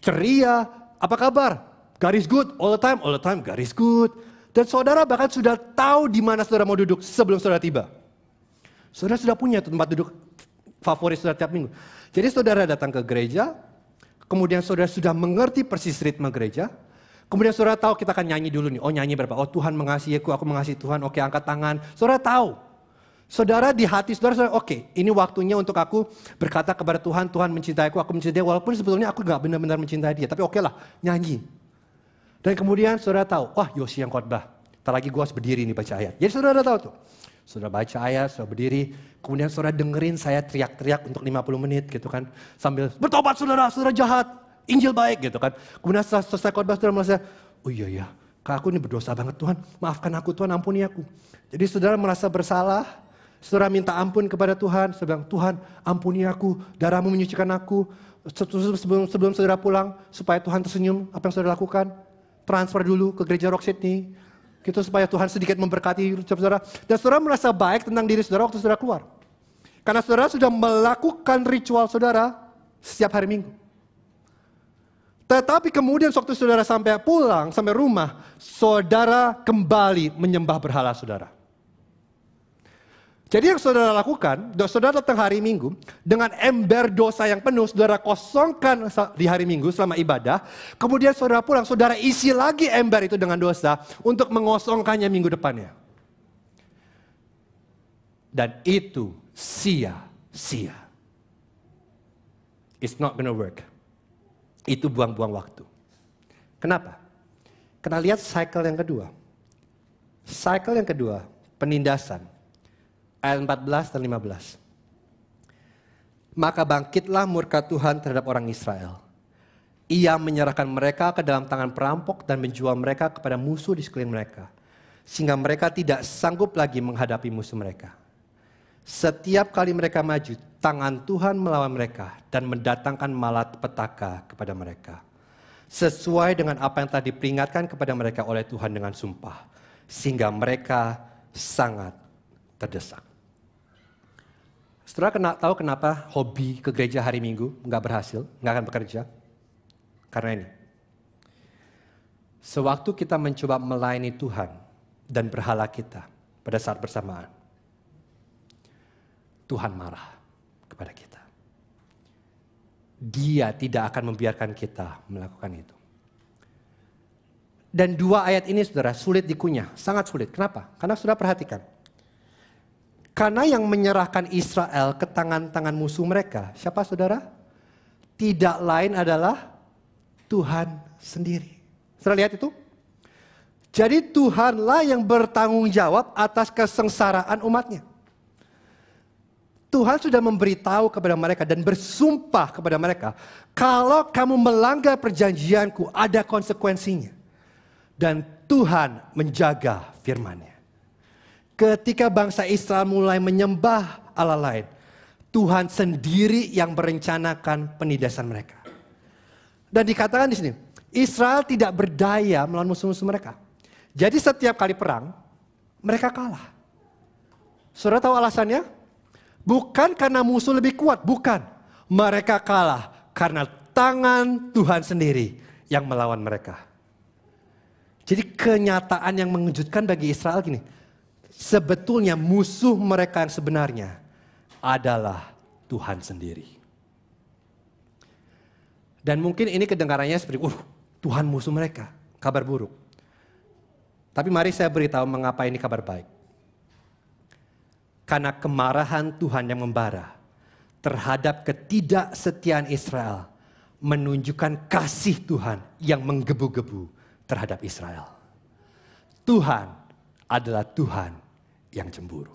ceria, apa kabar? Garis good all the time, all the time garis good. Dan saudara bahkan sudah tahu di mana saudara mau duduk sebelum saudara tiba. Saudara sudah punya tempat duduk favorit saudara tiap minggu. Jadi saudara datang ke gereja, kemudian saudara sudah mengerti persis ritme gereja, kemudian saudara tahu kita akan nyanyi dulu nih, oh nyanyi berapa, oh Tuhan mengasihi aku aku mengasihi Tuhan, oke angkat tangan, saudara tahu. Saudara di hati saudara, saudara oke ini waktunya untuk aku berkata kepada Tuhan, Tuhan mencintai aku aku mencintai, Dia. walaupun sebetulnya aku gak benar-benar mencintai dia, tapi oke lah nyanyi. Dan kemudian saudara tahu, wah Yosi yang khotbah. Tak lagi gue harus berdiri nih baca ayat. Jadi saudara tahu tuh. Saudara baca ayat, saudara berdiri. Kemudian saudara dengerin saya teriak-teriak untuk 50 menit gitu kan. Sambil bertobat saudara, saudara jahat. Injil baik gitu kan. Kemudian setelah selesai khotbah saudara merasa, oh iya iya, kak aku ini berdosa banget Tuhan. Maafkan aku Tuhan, ampuni aku. Jadi saudara merasa bersalah, saudara minta ampun kepada Tuhan. Saudara bilang, Tuhan ampuni aku, darahmu menyucikan aku. Sebelum, sebelum saudara pulang, supaya Tuhan tersenyum apa yang saudara lakukan transfer dulu ke gereja Rock Sydney. Gitu supaya Tuhan sedikit memberkati saudara. Dan saudara merasa baik tentang diri saudara waktu saudara keluar. Karena saudara sudah melakukan ritual saudara setiap hari minggu. Tetapi kemudian waktu saudara sampai pulang, sampai rumah, saudara kembali menyembah berhala saudara. Jadi yang saudara lakukan, saudara datang hari Minggu, dengan ember dosa yang penuh, saudara kosongkan di hari Minggu selama ibadah, kemudian saudara pulang, saudara isi lagi ember itu dengan dosa untuk mengosongkannya minggu depannya. Dan itu sia-sia. It's not gonna work. Itu buang-buang waktu. Kenapa? Karena lihat cycle yang kedua. Cycle yang kedua, penindasan ayat 14 dan 15. Maka bangkitlah murka Tuhan terhadap orang Israel. Ia menyerahkan mereka ke dalam tangan perampok dan menjual mereka kepada musuh di sekeliling mereka. Sehingga mereka tidak sanggup lagi menghadapi musuh mereka. Setiap kali mereka maju, tangan Tuhan melawan mereka dan mendatangkan malat petaka kepada mereka. Sesuai dengan apa yang telah diperingatkan kepada mereka oleh Tuhan dengan sumpah. Sehingga mereka sangat terdesak. Setelah kena, tahu kenapa hobi ke gereja hari Minggu nggak berhasil, nggak akan bekerja? Karena ini. Sewaktu kita mencoba melayani Tuhan dan berhala kita pada saat bersamaan, Tuhan marah kepada kita. Dia tidak akan membiarkan kita melakukan itu. Dan dua ayat ini saudara sulit dikunyah, sangat sulit. Kenapa? Karena sudah perhatikan, karena yang menyerahkan Israel ke tangan-tangan musuh mereka, siapa saudara? Tidak lain adalah Tuhan sendiri. Saudara lihat itu? Jadi Tuhanlah yang bertanggung jawab atas kesengsaraan umatnya. Tuhan sudah memberitahu kepada mereka dan bersumpah kepada mereka, kalau kamu melanggar perjanjianku ada konsekuensinya. Dan Tuhan menjaga firmannya. Ketika bangsa Israel mulai menyembah Allah lain, Tuhan sendiri yang merencanakan penindasan mereka. Dan dikatakan di sini, Israel tidak berdaya melawan musuh-musuh mereka. Jadi setiap kali perang, mereka kalah. Saudara tahu alasannya? Bukan karena musuh lebih kuat, bukan. Mereka kalah karena tangan Tuhan sendiri yang melawan mereka. Jadi kenyataan yang mengejutkan bagi Israel gini, sebetulnya musuh mereka yang sebenarnya adalah Tuhan sendiri. Dan mungkin ini kedengarannya seperti, uh, Tuhan musuh mereka, kabar buruk. Tapi mari saya beritahu mengapa ini kabar baik. Karena kemarahan Tuhan yang membara terhadap ketidaksetiaan Israel menunjukkan kasih Tuhan yang menggebu-gebu terhadap Israel. Tuhan adalah Tuhan yang cemburu.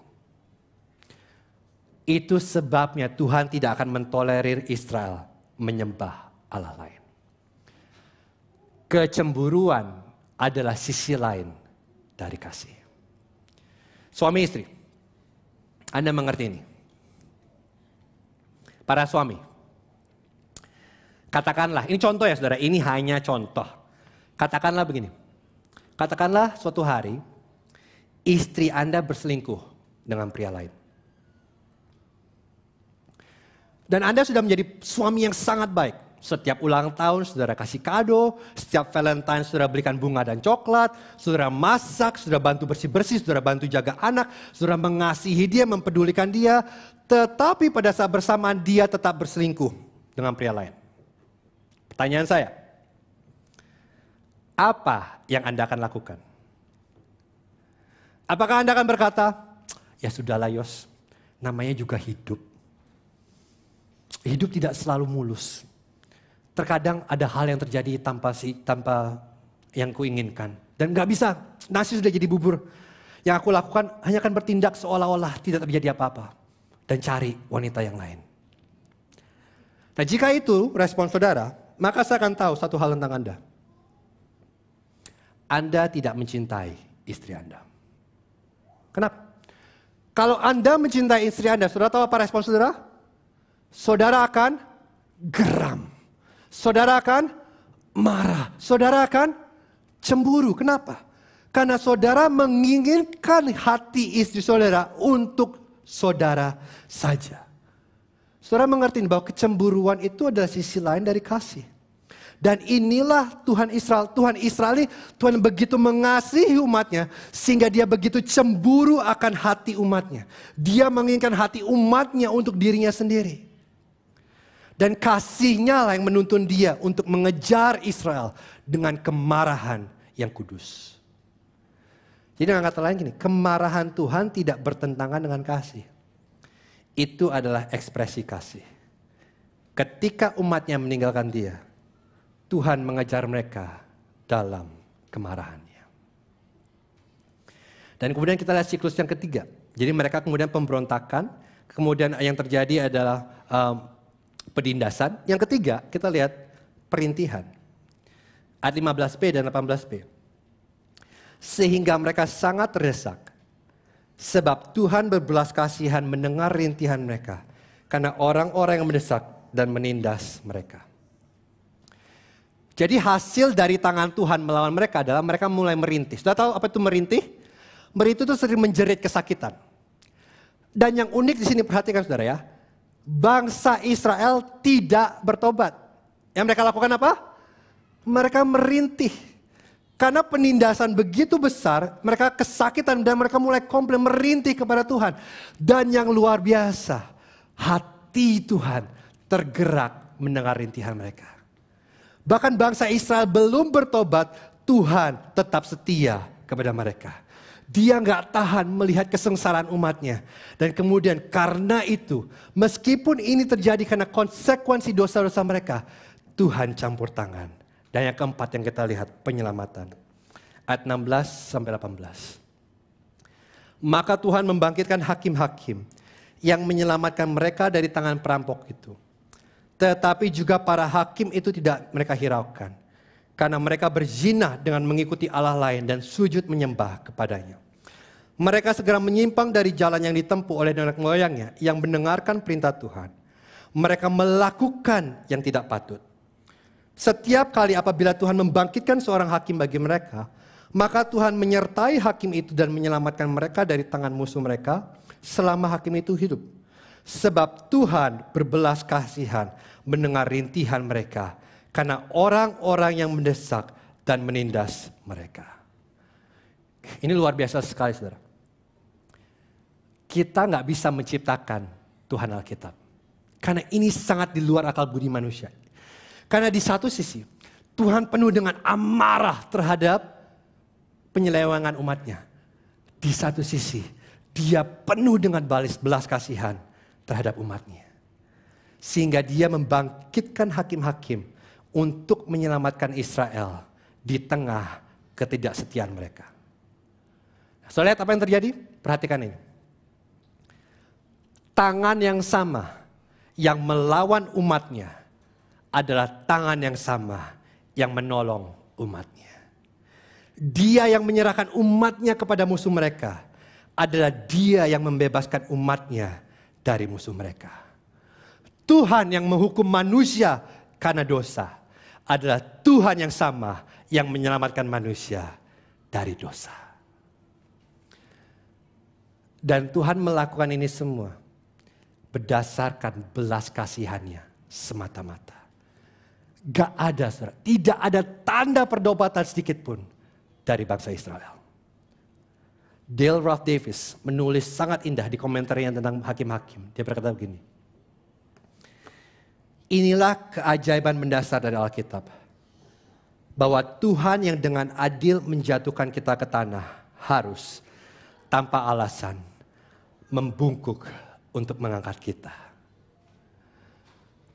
Itu sebabnya Tuhan tidak akan mentolerir Israel menyembah Allah lain. Kecemburuan adalah sisi lain dari kasih. Suami istri, Anda mengerti ini. Para suami, katakanlah, ini contoh ya saudara, ini hanya contoh. Katakanlah begini, katakanlah suatu hari istri Anda berselingkuh dengan pria lain. Dan Anda sudah menjadi suami yang sangat baik. Setiap ulang tahun saudara kasih kado, setiap Valentine saudara belikan bunga dan coklat, saudara masak, saudara bantu bersih-bersih, saudara bantu jaga anak, saudara mengasihi dia, mempedulikan dia. Tetapi pada saat bersamaan dia tetap berselingkuh dengan pria lain. Pertanyaan saya, apa yang Anda akan lakukan? Apakah Anda akan berkata, ya sudahlah Yos, namanya juga hidup. Hidup tidak selalu mulus. Terkadang ada hal yang terjadi tanpa si, tanpa yang kuinginkan. Dan nggak bisa, nasi sudah jadi bubur. Yang aku lakukan hanya akan bertindak seolah-olah tidak terjadi apa-apa. Dan cari wanita yang lain. Nah jika itu respon saudara, maka saya akan tahu satu hal tentang Anda. Anda tidak mencintai istri Anda. Kenapa? Kalau Anda mencintai istri Anda, sudah tahu apa respon saudara? Saudara akan geram. Saudara akan marah. Saudara akan cemburu. Kenapa? Karena saudara menginginkan hati istri saudara untuk saudara saja. Saudara mengerti bahwa kecemburuan itu adalah sisi lain dari kasih. Dan inilah Tuhan Israel. Tuhan Israel ini Tuhan begitu mengasihi umatnya sehingga dia begitu cemburu akan hati umatnya. Dia menginginkan hati umatnya untuk dirinya sendiri. Dan kasihnya lah yang menuntun dia untuk mengejar Israel dengan kemarahan yang kudus. Jadi dengan kata lain gini, kemarahan Tuhan tidak bertentangan dengan kasih. Itu adalah ekspresi kasih. Ketika umatnya meninggalkan dia, Tuhan mengajar mereka dalam kemarahannya. Dan kemudian kita lihat siklus yang ketiga. Jadi mereka kemudian pemberontakan, kemudian yang terjadi adalah um, ehm, pedindasan. Yang ketiga kita lihat perintihan. Ayat 15b dan 18b. Sehingga mereka sangat resak. Sebab Tuhan berbelas kasihan mendengar rintihan mereka. Karena orang-orang yang mendesak dan menindas mereka. Jadi hasil dari tangan Tuhan melawan mereka adalah mereka mulai merintih. Sudah tahu apa itu merintih? Merintih itu sering menjerit kesakitan. Dan yang unik di sini perhatikan saudara ya. Bangsa Israel tidak bertobat. Yang mereka lakukan apa? Mereka merintih. Karena penindasan begitu besar, mereka kesakitan dan mereka mulai komplain merintih kepada Tuhan. Dan yang luar biasa, hati Tuhan tergerak mendengar rintihan mereka. Bahkan bangsa Israel belum bertobat, Tuhan tetap setia kepada mereka. Dia nggak tahan melihat kesengsaraan umatnya. Dan kemudian karena itu, meskipun ini terjadi karena konsekuensi dosa-dosa mereka, Tuhan campur tangan. Dan yang keempat yang kita lihat, penyelamatan. Ayat 16 sampai 18. Maka Tuhan membangkitkan hakim-hakim yang menyelamatkan mereka dari tangan perampok itu. Tetapi juga para hakim itu tidak mereka hiraukan. Karena mereka berzina dengan mengikuti Allah lain dan sujud menyembah kepadanya. Mereka segera menyimpang dari jalan yang ditempuh oleh nenek moyangnya yang mendengarkan perintah Tuhan. Mereka melakukan yang tidak patut. Setiap kali apabila Tuhan membangkitkan seorang hakim bagi mereka, maka Tuhan menyertai hakim itu dan menyelamatkan mereka dari tangan musuh mereka selama hakim itu hidup. Sebab Tuhan berbelas kasihan mendengar rintihan mereka. Karena orang-orang yang mendesak dan menindas mereka. Ini luar biasa sekali saudara. Kita nggak bisa menciptakan Tuhan Alkitab. Karena ini sangat di luar akal budi manusia. Karena di satu sisi Tuhan penuh dengan amarah terhadap penyelewangan umatnya. Di satu sisi dia penuh dengan balas belas kasihan terhadap umatnya. Sehingga dia membangkitkan hakim-hakim untuk menyelamatkan Israel di tengah ketidaksetiaan mereka. Nah, so lihat apa yang terjadi? Perhatikan ini. Tangan yang sama yang melawan umatnya adalah tangan yang sama yang menolong umatnya. Dia yang menyerahkan umatnya kepada musuh mereka adalah dia yang membebaskan umatnya dari musuh mereka. Tuhan yang menghukum manusia karena dosa adalah Tuhan yang sama yang menyelamatkan manusia dari dosa. Dan Tuhan melakukan ini semua berdasarkan belas kasihannya semata-mata. Gak ada, tidak ada tanda perdobatan sedikit pun dari bangsa Israel. Dale Ralph Davis menulis sangat indah di komentarnya tentang hakim-hakim. Dia berkata begini, Inilah keajaiban mendasar dari Alkitab. Bahwa Tuhan yang dengan adil menjatuhkan kita ke tanah harus tanpa alasan membungkuk untuk mengangkat kita.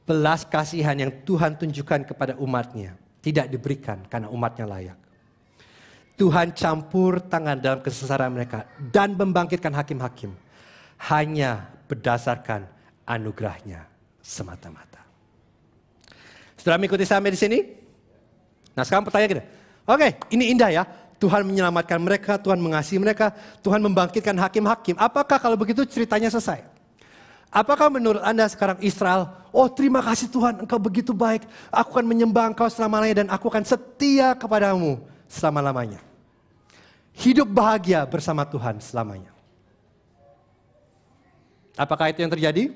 Belas kasihan yang Tuhan tunjukkan kepada umatnya tidak diberikan karena umatnya layak. Tuhan campur tangan dalam kesesaran mereka dan membangkitkan hakim-hakim hanya berdasarkan anugerahnya semata-mata. Setelah mengikuti sampai di sini? Nah sekarang pertanyaan kita. Oke, ini indah ya. Tuhan menyelamatkan mereka, Tuhan mengasihi mereka, Tuhan membangkitkan hakim-hakim. Apakah kalau begitu ceritanya selesai? Apakah menurut Anda sekarang Israel, oh terima kasih Tuhan engkau begitu baik, aku akan menyembah engkau selama-lamanya dan aku akan setia kepadamu selama-lamanya hidup bahagia bersama Tuhan selamanya. Apakah itu yang terjadi?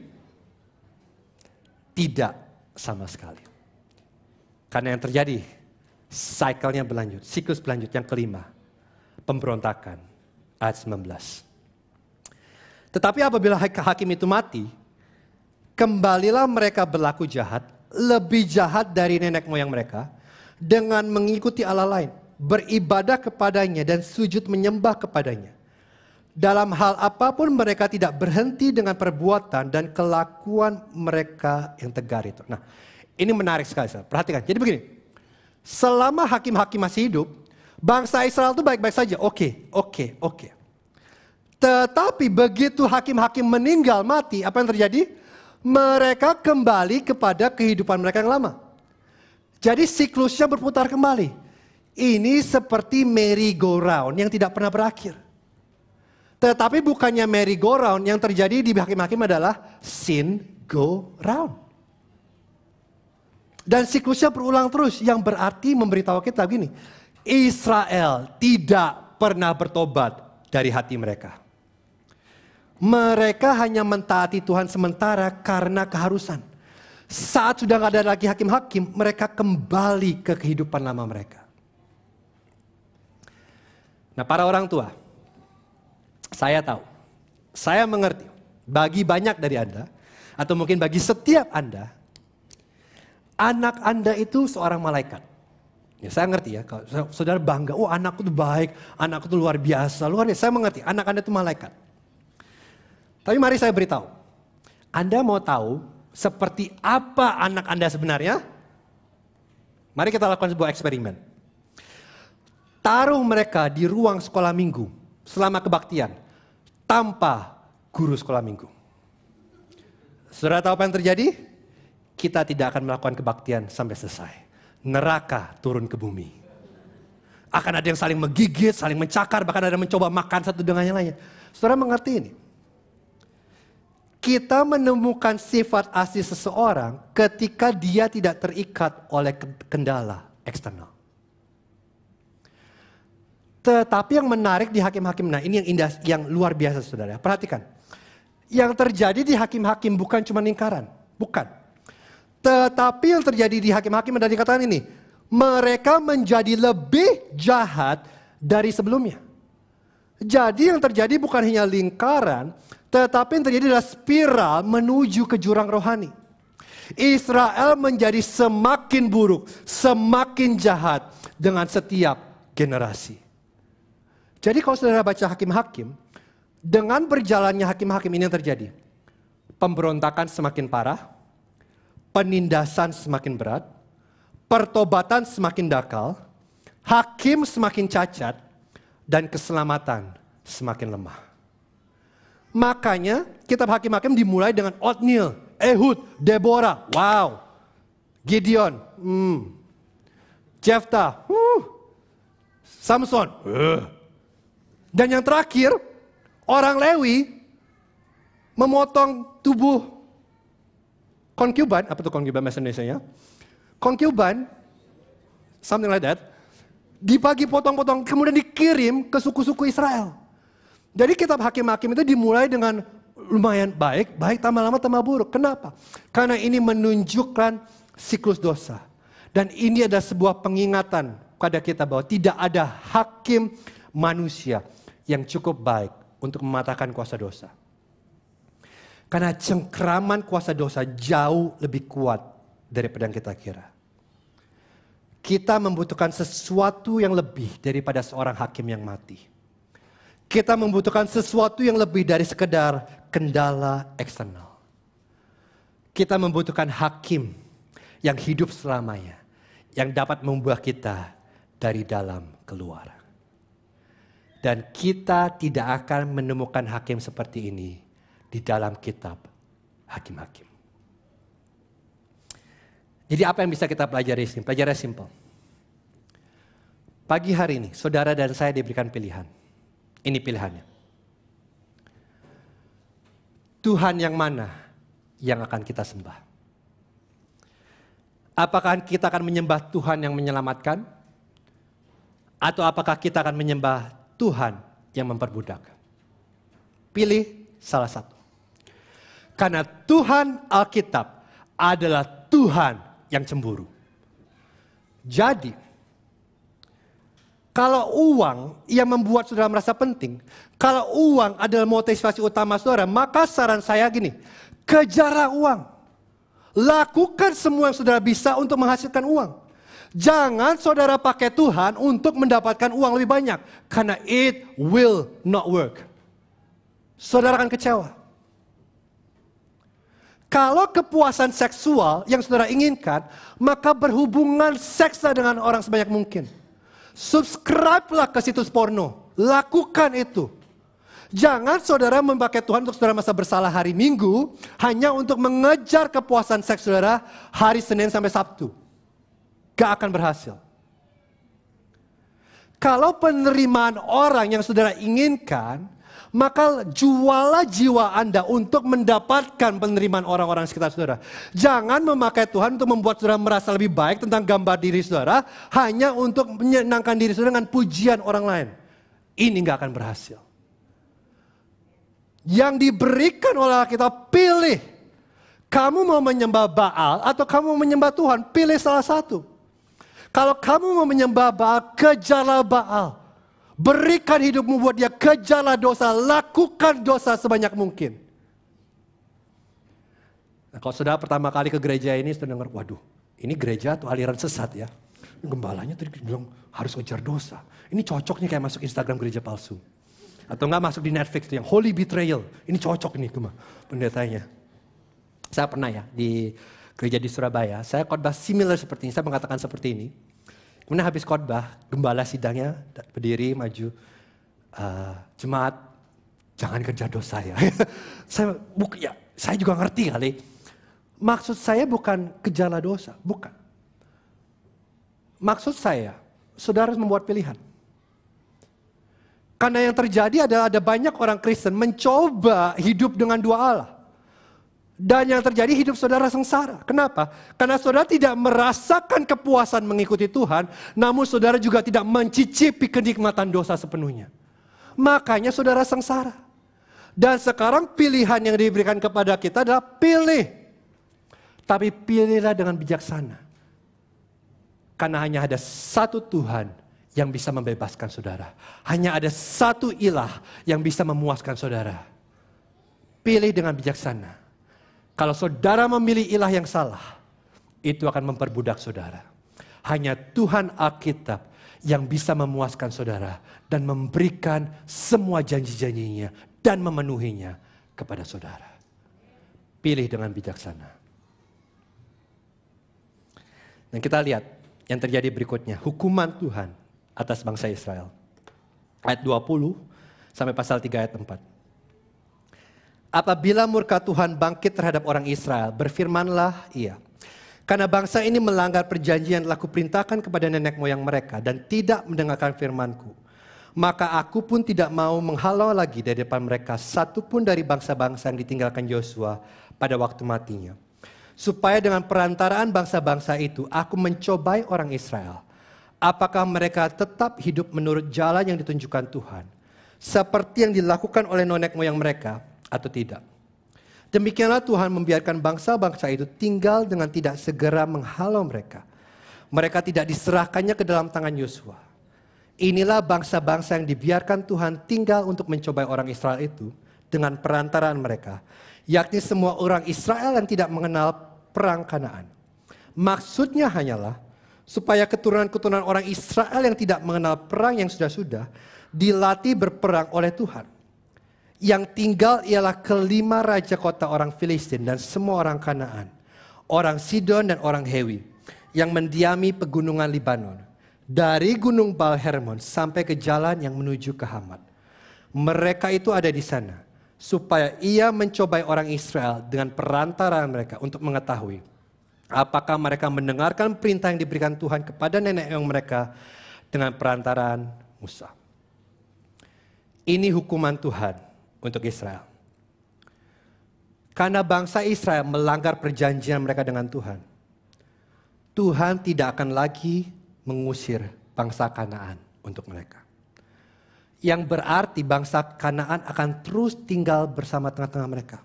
Tidak sama sekali. Karena yang terjadi, cycle-nya berlanjut, siklus berlanjut. Yang kelima, pemberontakan, ayat 19. Tetapi apabila hakim itu mati, kembalilah mereka berlaku jahat, lebih jahat dari nenek moyang mereka, dengan mengikuti Allah lain beribadah kepadanya dan sujud menyembah kepadanya. Dalam hal apapun mereka tidak berhenti dengan perbuatan dan kelakuan mereka yang tegar itu. Nah, ini menarik sekali. Saya. Perhatikan. Jadi begini, selama hakim-hakim masih hidup, bangsa Israel itu baik-baik saja. Oke, oke, oke. Tetapi begitu hakim-hakim meninggal mati, apa yang terjadi? Mereka kembali kepada kehidupan mereka yang lama. Jadi siklusnya berputar kembali. Ini seperti merry-go-round yang tidak pernah berakhir. Tetapi bukannya merry-go-round yang terjadi di hakim-hakim adalah sin-go-round. Dan siklusnya berulang terus yang berarti memberitahu kita gini. Israel tidak pernah bertobat dari hati mereka. Mereka hanya mentaati Tuhan sementara karena keharusan. Saat sudah tidak ada lagi hakim-hakim, mereka kembali ke kehidupan lama mereka. Nah, para orang tua, saya tahu, saya mengerti, bagi banyak dari Anda, atau mungkin bagi setiap Anda, anak Anda itu seorang malaikat. Ya, saya ngerti ya, kalau saudara bangga, oh anakku itu baik, anakku itu luar biasa, luar biasa. Saya mengerti, anak Anda itu malaikat. Tapi mari saya beritahu, Anda mau tahu seperti apa anak Anda sebenarnya? Mari kita lakukan sebuah eksperimen taruh mereka di ruang sekolah minggu selama kebaktian tanpa guru sekolah minggu. Saudara tahu apa yang terjadi? Kita tidak akan melakukan kebaktian sampai selesai. Neraka turun ke bumi. Akan ada yang saling menggigit, saling mencakar, bahkan ada yang mencoba makan satu dengan yang lainnya. Saudara mengerti ini? Kita menemukan sifat asli seseorang ketika dia tidak terikat oleh kendala eksternal. Tetapi yang menarik di hakim-hakim, nah ini yang indah, yang luar biasa saudara. Perhatikan, yang terjadi di hakim-hakim bukan cuma lingkaran, bukan. Tetapi yang terjadi di hakim-hakim ada dikatakan ini, mereka menjadi lebih jahat dari sebelumnya. Jadi yang terjadi bukan hanya lingkaran, tetapi yang terjadi adalah spiral menuju ke jurang rohani. Israel menjadi semakin buruk, semakin jahat dengan setiap generasi. Jadi kalau saudara baca hakim-hakim, dengan berjalannya hakim-hakim ini yang terjadi. Pemberontakan semakin parah, penindasan semakin berat, pertobatan semakin dakal, hakim semakin cacat, dan keselamatan semakin lemah. Makanya kitab hakim-hakim dimulai dengan Otniel, Ehud, Deborah, wow. Gideon, hmm. Jephthah, huh, Samson, uh. Dan yang terakhir, orang Lewi memotong tubuh konkuban, apa itu konkuban bahasa Indonesia ya? Konkuban, something like that, dibagi potong-potong, kemudian dikirim ke suku-suku Israel. Jadi kitab hakim-hakim itu dimulai dengan lumayan baik, baik tambah lama tambah buruk. Kenapa? Karena ini menunjukkan siklus dosa. Dan ini ada sebuah pengingatan kepada kita bahwa tidak ada hakim manusia yang cukup baik untuk mematahkan kuasa dosa. Karena cengkraman kuasa dosa jauh lebih kuat daripada yang kita kira. Kita membutuhkan sesuatu yang lebih daripada seorang hakim yang mati. Kita membutuhkan sesuatu yang lebih dari sekedar kendala eksternal. Kita membutuhkan hakim yang hidup selamanya, yang dapat membuat kita dari dalam keluar. Dan kita tidak akan menemukan hakim seperti ini di dalam kitab hakim-hakim. Jadi apa yang bisa kita pelajari sih? Pelajarannya simple. Pagi hari ini, saudara dan saya diberikan pilihan. Ini pilihannya. Tuhan yang mana yang akan kita sembah? Apakah kita akan menyembah Tuhan yang menyelamatkan? Atau apakah kita akan menyembah Tuhan yang memperbudak. Pilih salah satu. Karena Tuhan Alkitab adalah Tuhan yang cemburu. Jadi, kalau uang yang membuat saudara merasa penting, kalau uang adalah motivasi utama saudara, maka saran saya gini, kejarlah uang. Lakukan semua yang saudara bisa untuk menghasilkan uang. Jangan saudara pakai Tuhan untuk mendapatkan uang lebih banyak. Karena it will not work. Saudara akan kecewa. Kalau kepuasan seksual yang saudara inginkan, maka berhubungan seksa dengan orang sebanyak mungkin. Subscribe-lah ke situs porno. Lakukan itu. Jangan saudara memakai Tuhan untuk saudara masa bersalah hari Minggu hanya untuk mengejar kepuasan seks saudara hari Senin sampai Sabtu. Gak akan berhasil. Kalau penerimaan orang yang saudara inginkan, maka jualah jiwa Anda untuk mendapatkan penerimaan orang-orang sekitar saudara. Jangan memakai Tuhan untuk membuat saudara merasa lebih baik tentang gambar diri saudara, hanya untuk menyenangkan diri saudara dengan pujian orang lain. Ini gak akan berhasil. Yang diberikan oleh kita pilih. Kamu mau menyembah Baal atau kamu menyembah Tuhan, pilih salah satu. Kalau kamu mau menyembah Baal, kejarlah Baal. Berikan hidupmu buat dia, kejarlah dosa, lakukan dosa sebanyak mungkin. Nah, kalau sudah pertama kali ke gereja ini, sudah dengar, waduh, ini gereja atau aliran sesat ya? Gembalanya tadi bilang harus ngejar dosa. Ini cocoknya kayak masuk Instagram gereja palsu. Atau enggak masuk di Netflix tuh yang Holy Betrayal. Ini cocok nih, cuma pendetanya. Saya pernah ya di gereja di Surabaya, saya khotbah similar seperti ini, saya mengatakan seperti ini. Kemudian habis khotbah, gembala sidangnya berdiri maju, uh, jemaat jangan kerja dosa ya. saya buk, ya, saya juga ngerti kali. Maksud saya bukan gejala dosa, bukan. Maksud saya, saudara harus membuat pilihan. Karena yang terjadi adalah ada banyak orang Kristen mencoba hidup dengan dua Allah. Dan yang terjadi hidup saudara sengsara. Kenapa? Karena saudara tidak merasakan kepuasan mengikuti Tuhan, namun saudara juga tidak mencicipi kenikmatan dosa sepenuhnya. Makanya saudara sengsara. Dan sekarang pilihan yang diberikan kepada kita adalah pilih. Tapi pilihlah dengan bijaksana. Karena hanya ada satu Tuhan yang bisa membebaskan saudara. Hanya ada satu ilah yang bisa memuaskan saudara. Pilih dengan bijaksana kalau saudara memilih ilah yang salah, itu akan memperbudak saudara. Hanya Tuhan Alkitab yang bisa memuaskan saudara dan memberikan semua janji-janjinya dan memenuhinya kepada saudara. Pilih dengan bijaksana. Dan kita lihat yang terjadi berikutnya, hukuman Tuhan atas bangsa Israel. Ayat 20 sampai pasal 3 ayat 4. Apabila murka Tuhan bangkit terhadap orang Israel, berfirmanlah ia. Karena bangsa ini melanggar perjanjian laku perintahkan kepada nenek moyang mereka dan tidak mendengarkan firmanku. Maka aku pun tidak mau menghalau lagi dari depan mereka satu pun dari bangsa-bangsa yang ditinggalkan Yosua pada waktu matinya. Supaya dengan perantaraan bangsa-bangsa itu aku mencobai orang Israel. Apakah mereka tetap hidup menurut jalan yang ditunjukkan Tuhan. Seperti yang dilakukan oleh nenek moyang mereka atau tidak. Demikianlah Tuhan membiarkan bangsa-bangsa itu tinggal dengan tidak segera menghalau mereka. Mereka tidak diserahkannya ke dalam tangan Yosua. Inilah bangsa-bangsa yang dibiarkan Tuhan tinggal untuk mencobai orang Israel itu dengan perantaraan mereka, yakni semua orang Israel yang tidak mengenal perang Kanaan. Maksudnya hanyalah supaya keturunan-keturunan orang Israel yang tidak mengenal perang yang sudah-sudah dilatih berperang oleh Tuhan. Yang tinggal ialah kelima raja kota orang Filistin dan semua orang Kanaan. Orang Sidon dan orang Hewi yang mendiami pegunungan Libanon. Dari gunung Baal Hermon sampai ke jalan yang menuju ke Hamad. Mereka itu ada di sana. Supaya ia mencobai orang Israel dengan perantaraan mereka untuk mengetahui. Apakah mereka mendengarkan perintah yang diberikan Tuhan kepada nenek moyang mereka dengan perantaraan Musa. Ini hukuman Tuhan untuk Israel. Karena bangsa Israel melanggar perjanjian mereka dengan Tuhan. Tuhan tidak akan lagi mengusir bangsa Kanaan untuk mereka. Yang berarti bangsa Kanaan akan terus tinggal bersama tengah-tengah mereka.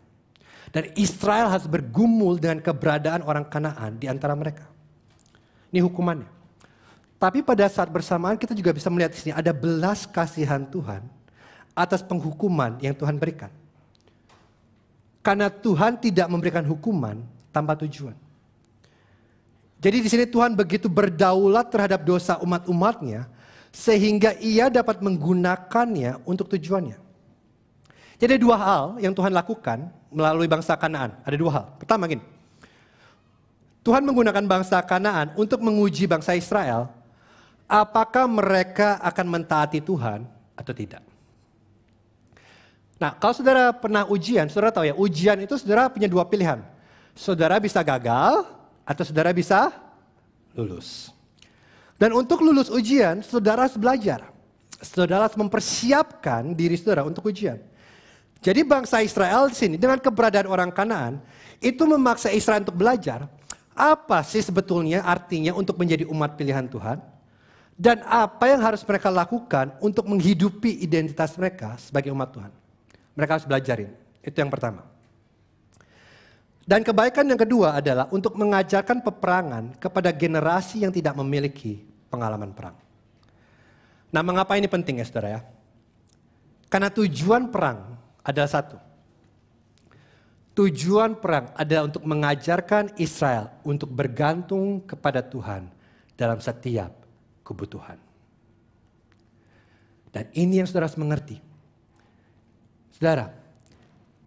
Dan Israel harus bergumul dengan keberadaan orang Kanaan di antara mereka. Ini hukumannya. Tapi pada saat bersamaan kita juga bisa melihat di sini ada belas kasihan Tuhan atas penghukuman yang Tuhan berikan. Karena Tuhan tidak memberikan hukuman tanpa tujuan. Jadi di sini Tuhan begitu berdaulat terhadap dosa umat-umatnya sehingga ia dapat menggunakannya untuk tujuannya. Jadi dua hal yang Tuhan lakukan melalui bangsa Kanaan. Ada dua hal. Pertama gini. Tuhan menggunakan bangsa Kanaan untuk menguji bangsa Israel apakah mereka akan mentaati Tuhan atau tidak. Nah, kalau saudara pernah ujian, saudara tahu ya, ujian itu saudara punya dua pilihan. Saudara bisa gagal atau saudara bisa lulus. Dan untuk lulus ujian, saudara harus belajar. Saudara harus mempersiapkan diri saudara untuk ujian. Jadi bangsa Israel di sini dengan keberadaan orang Kanaan itu memaksa Israel untuk belajar apa sih sebetulnya artinya untuk menjadi umat pilihan Tuhan dan apa yang harus mereka lakukan untuk menghidupi identitas mereka sebagai umat Tuhan. Mereka harus belajarin. Itu yang pertama. Dan kebaikan yang kedua adalah untuk mengajarkan peperangan kepada generasi yang tidak memiliki pengalaman perang. Nah, mengapa ini penting ya saudara ya? Karena tujuan perang adalah satu. Tujuan perang adalah untuk mengajarkan Israel untuk bergantung kepada Tuhan dalam setiap kebutuhan. Dan ini yang saudara harus mengerti. Saudara,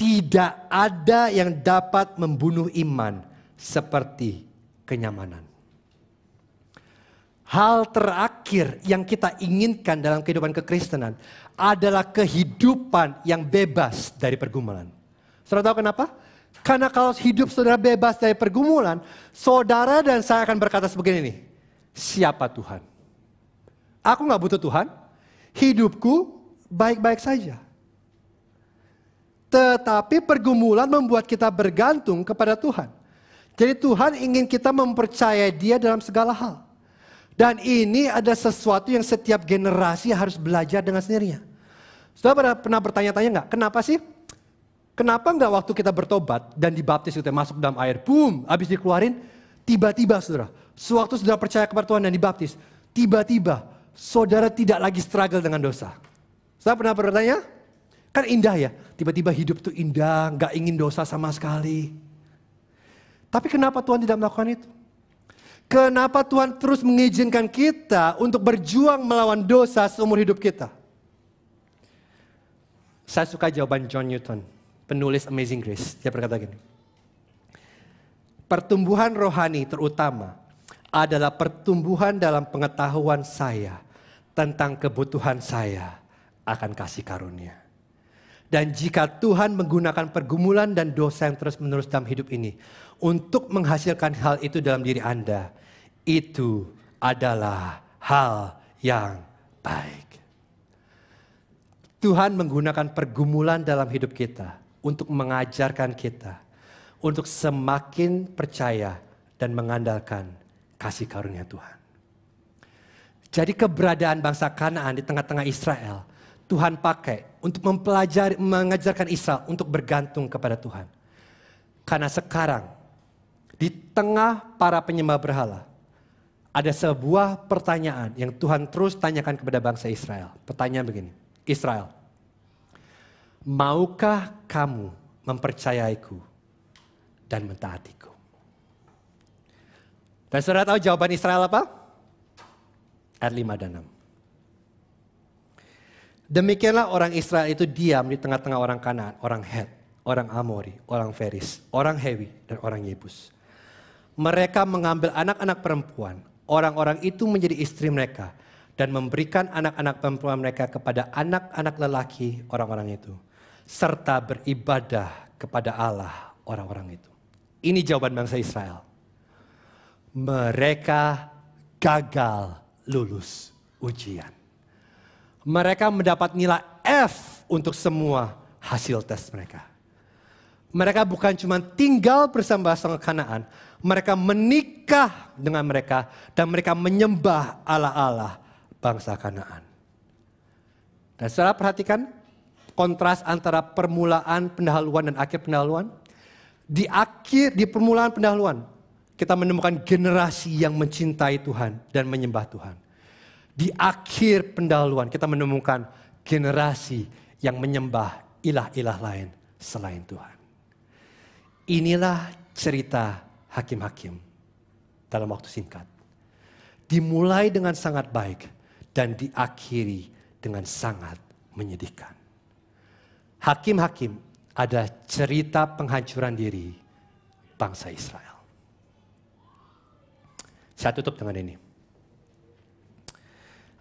tidak ada yang dapat membunuh iman seperti kenyamanan. Hal terakhir yang kita inginkan dalam kehidupan kekristenan adalah kehidupan yang bebas dari pergumulan. Saudara tahu kenapa? Karena kalau hidup saudara bebas dari pergumulan, saudara dan saya akan berkata sebegini nih, siapa Tuhan? Aku nggak butuh Tuhan, hidupku baik-baik saja tetapi pergumulan membuat kita bergantung kepada Tuhan. Jadi Tuhan ingin kita mempercayai Dia dalam segala hal. Dan ini ada sesuatu yang setiap generasi harus belajar dengan sendirinya. Sudah pernah bertanya-tanya nggak? Kenapa sih? Kenapa nggak waktu kita bertobat dan dibaptis kita gitu ya, masuk dalam air, boom, habis dikeluarin, tiba-tiba saudara, sewaktu saudara percaya kepada Tuhan dan dibaptis, tiba-tiba saudara tidak lagi struggle dengan dosa. Saudara pernah bertanya? Kan indah ya, tiba-tiba hidup tuh indah, gak ingin dosa sama sekali. Tapi kenapa Tuhan tidak melakukan itu? Kenapa Tuhan terus mengizinkan kita untuk berjuang melawan dosa seumur hidup kita? Saya suka jawaban John Newton, penulis Amazing Grace. Dia berkata gini, pertumbuhan rohani terutama adalah pertumbuhan dalam pengetahuan saya tentang kebutuhan saya akan kasih karunia. Dan jika Tuhan menggunakan pergumulan dan dosa yang terus-menerus dalam hidup ini untuk menghasilkan hal itu dalam diri Anda, itu adalah hal yang baik. Tuhan menggunakan pergumulan dalam hidup kita untuk mengajarkan kita untuk semakin percaya dan mengandalkan kasih karunia Tuhan. Jadi keberadaan bangsa Kanaan di tengah-tengah Israel Tuhan pakai untuk mempelajari, mengajarkan Israel untuk bergantung kepada Tuhan. Karena sekarang di tengah para penyembah berhala ada sebuah pertanyaan yang Tuhan terus tanyakan kepada bangsa Israel. Pertanyaan begini, Israel, maukah kamu mempercayaiku dan mentaatiku? Dan saudara tahu jawaban Israel apa? Ayat 5 dan 6. Demikianlah orang Israel itu diam di tengah-tengah orang Kanaan, orang Het, orang Amori, orang Feris, orang Hewi, dan orang Yebus. Mereka mengambil anak-anak perempuan, orang-orang itu menjadi istri mereka, dan memberikan anak-anak perempuan mereka kepada anak-anak lelaki orang-orang itu, serta beribadah kepada Allah orang-orang itu. Ini jawaban bangsa Israel. Mereka gagal lulus ujian mereka mendapat nilai F untuk semua hasil tes mereka. Mereka bukan cuma tinggal bersama bangsa Kanaan, mereka menikah dengan mereka dan mereka menyembah Allah-Allah bangsa Kanaan. Dan secara perhatikan kontras antara permulaan pendahuluan dan akhir pendahuluan. Di akhir di permulaan pendahuluan kita menemukan generasi yang mencintai Tuhan dan menyembah Tuhan di akhir pendahuluan kita menemukan generasi yang menyembah ilah-ilah lain selain Tuhan. Inilah cerita hakim-hakim dalam waktu singkat. Dimulai dengan sangat baik dan diakhiri dengan sangat menyedihkan. Hakim-hakim ada cerita penghancuran diri bangsa Israel. Saya tutup dengan ini.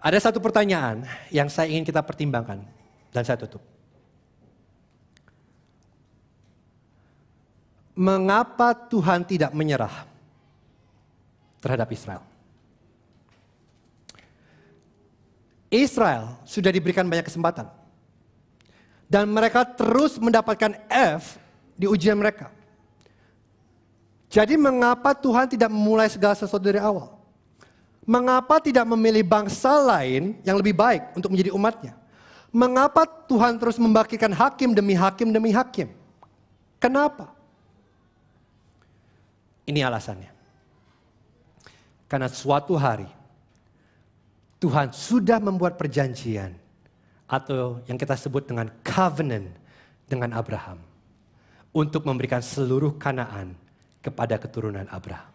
Ada satu pertanyaan yang saya ingin kita pertimbangkan dan saya tutup. Mengapa Tuhan tidak menyerah terhadap Israel? Israel sudah diberikan banyak kesempatan. Dan mereka terus mendapatkan F di ujian mereka. Jadi mengapa Tuhan tidak memulai segala sesuatu dari awal? Mengapa tidak memilih bangsa lain yang lebih baik untuk menjadi umatnya? Mengapa Tuhan terus membangkitkan hakim demi hakim demi hakim? Kenapa? Ini alasannya. Karena suatu hari Tuhan sudah membuat perjanjian atau yang kita sebut dengan covenant dengan Abraham untuk memberikan seluruh Kanaan kepada keturunan Abraham.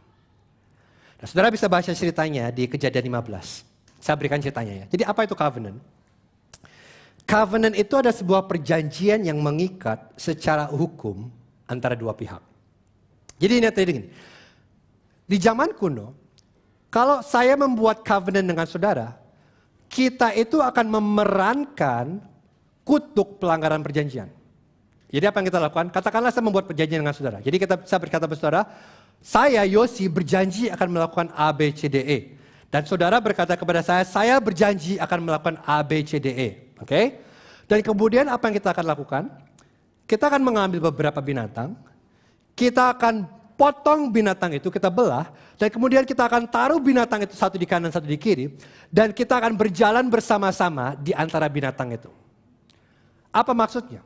Nah, saudara bisa baca ceritanya di kejadian 15. Saya berikan ceritanya ya. Jadi apa itu covenant? Covenant itu ada sebuah perjanjian yang mengikat secara hukum antara dua pihak. Jadi ini tadi gini. Di zaman kuno, kalau saya membuat covenant dengan saudara, kita itu akan memerankan kutuk pelanggaran perjanjian. Jadi apa yang kita lakukan? Katakanlah saya membuat perjanjian dengan saudara. Jadi kita bisa berkata kepada saudara, saya Yosi berjanji akan melakukan A, B, C, D, E. Dan saudara berkata kepada saya, saya berjanji akan melakukan A, B, C, D, E. Oke? Okay? Dan kemudian apa yang kita akan lakukan? Kita akan mengambil beberapa binatang, kita akan potong binatang itu, kita belah, dan kemudian kita akan taruh binatang itu satu di kanan, satu di kiri, dan kita akan berjalan bersama-sama di antara binatang itu. Apa maksudnya?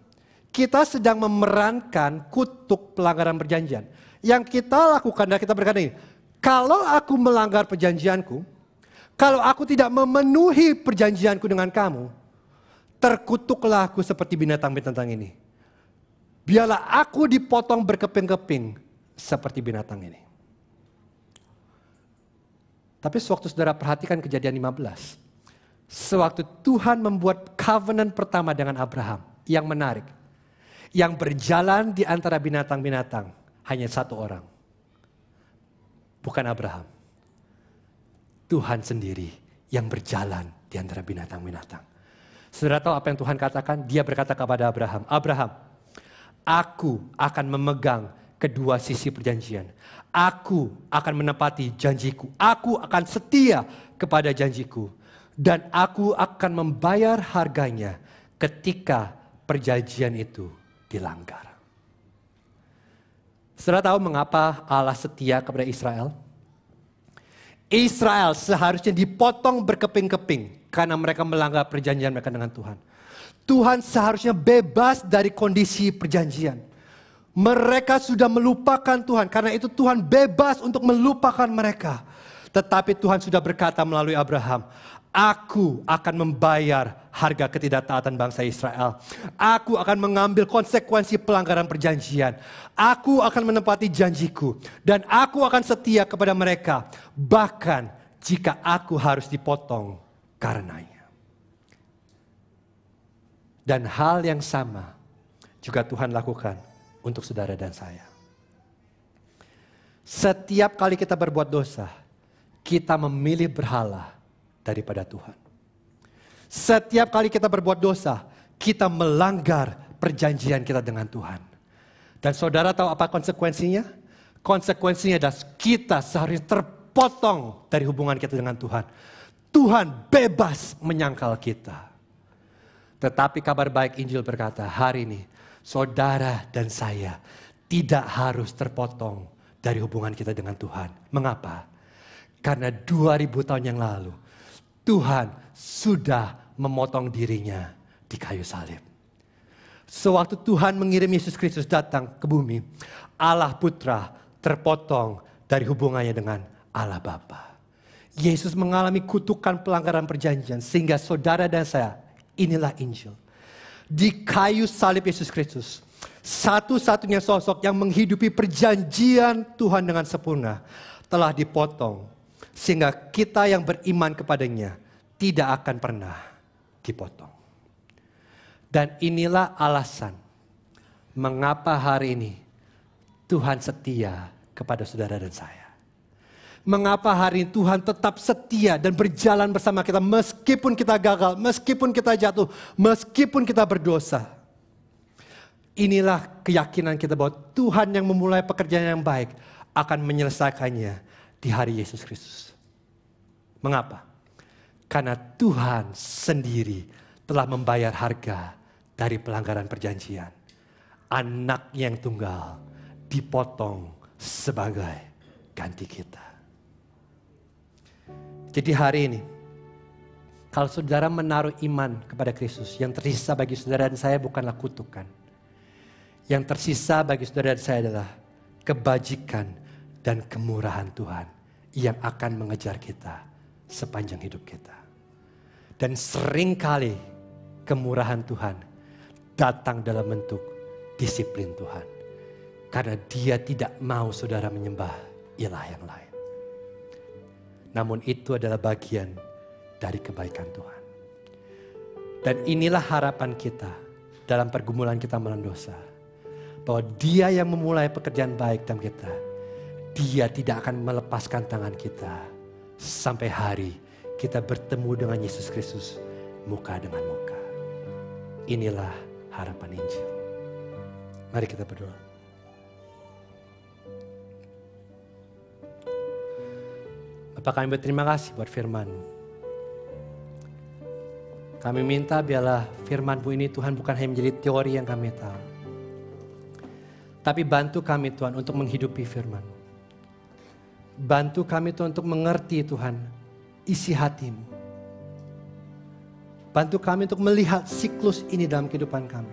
Kita sedang memerankan kutuk pelanggaran perjanjian yang kita lakukan dan kita berkata ini, kalau aku melanggar perjanjianku, kalau aku tidak memenuhi perjanjianku dengan kamu, terkutuklah aku seperti binatang-binatang ini. Biarlah aku dipotong berkeping-keping seperti binatang ini. Tapi sewaktu saudara perhatikan kejadian 15, sewaktu Tuhan membuat covenant pertama dengan Abraham yang menarik, yang berjalan di antara binatang-binatang, hanya satu orang. Bukan Abraham. Tuhan sendiri yang berjalan di antara binatang-binatang. Saudara tahu apa yang Tuhan katakan? Dia berkata kepada Abraham, Abraham, aku akan memegang kedua sisi perjanjian. Aku akan menepati janjiku. Aku akan setia kepada janjiku. Dan aku akan membayar harganya ketika perjanjian itu dilanggar. Saudara tahu mengapa Allah setia kepada Israel? Israel seharusnya dipotong berkeping-keping karena mereka melanggar perjanjian mereka dengan Tuhan. Tuhan seharusnya bebas dari kondisi perjanjian. Mereka sudah melupakan Tuhan, karena itu Tuhan bebas untuk melupakan mereka. Tetapi Tuhan sudah berkata melalui Abraham, Aku akan membayar harga ketidaktaatan bangsa Israel. Aku akan mengambil konsekuensi pelanggaran perjanjian. Aku akan menepati janjiku dan aku akan setia kepada mereka bahkan jika aku harus dipotong karenanya. Dan hal yang sama juga Tuhan lakukan untuk saudara dan saya. Setiap kali kita berbuat dosa, kita memilih berhala daripada Tuhan. Setiap kali kita berbuat dosa, kita melanggar perjanjian kita dengan Tuhan. Dan saudara tahu apa konsekuensinya? Konsekuensinya adalah kita seharusnya terpotong dari hubungan kita dengan Tuhan. Tuhan bebas menyangkal kita. Tetapi kabar baik Injil berkata, hari ini saudara dan saya tidak harus terpotong dari hubungan kita dengan Tuhan. Mengapa? Karena 2000 tahun yang lalu Tuhan sudah memotong dirinya di kayu salib. Sewaktu Tuhan mengirim Yesus Kristus datang ke bumi, Allah Putra terpotong dari hubungannya dengan Allah Bapa. Yesus mengalami kutukan pelanggaran perjanjian sehingga saudara dan saya inilah Injil. Di kayu salib Yesus Kristus, satu-satunya sosok yang menghidupi perjanjian Tuhan dengan sempurna telah dipotong sehingga kita yang beriman kepadanya tidak akan pernah dipotong. Dan inilah alasan mengapa hari ini Tuhan setia kepada saudara dan saya. Mengapa hari ini Tuhan tetap setia dan berjalan bersama kita meskipun kita gagal, meskipun kita jatuh, meskipun kita berdosa. Inilah keyakinan kita bahwa Tuhan yang memulai pekerjaan yang baik akan menyelesaikannya di hari Yesus Kristus. Mengapa? Karena Tuhan sendiri telah membayar harga dari pelanggaran perjanjian. anak yang tunggal dipotong sebagai ganti kita. Jadi hari ini, kalau saudara menaruh iman kepada Kristus, yang tersisa bagi saudara dan saya bukanlah kutukan. Yang tersisa bagi saudara dan saya adalah kebajikan dan kemurahan Tuhan yang akan mengejar kita sepanjang hidup kita. Dan seringkali kemurahan Tuhan datang dalam bentuk disiplin Tuhan. Karena dia tidak mau saudara menyembah ilah yang lain. Namun itu adalah bagian dari kebaikan Tuhan. Dan inilah harapan kita dalam pergumulan kita melawan dosa. Bahwa dia yang memulai pekerjaan baik dalam kita. Dia tidak akan melepaskan tangan kita sampai hari kita bertemu dengan Yesus Kristus muka dengan muka. Inilah harapan Injil. Mari kita berdoa. Bapak kami berterima kasih buat firman. Kami minta biarlah firmanmu ini Tuhan bukan hanya menjadi teori yang kami tahu. Tapi bantu kami Tuhan untuk menghidupi firman. Bantu kami Tuhan untuk mengerti Tuhan isi hatimu. Bantu kami untuk melihat siklus ini dalam kehidupan kami.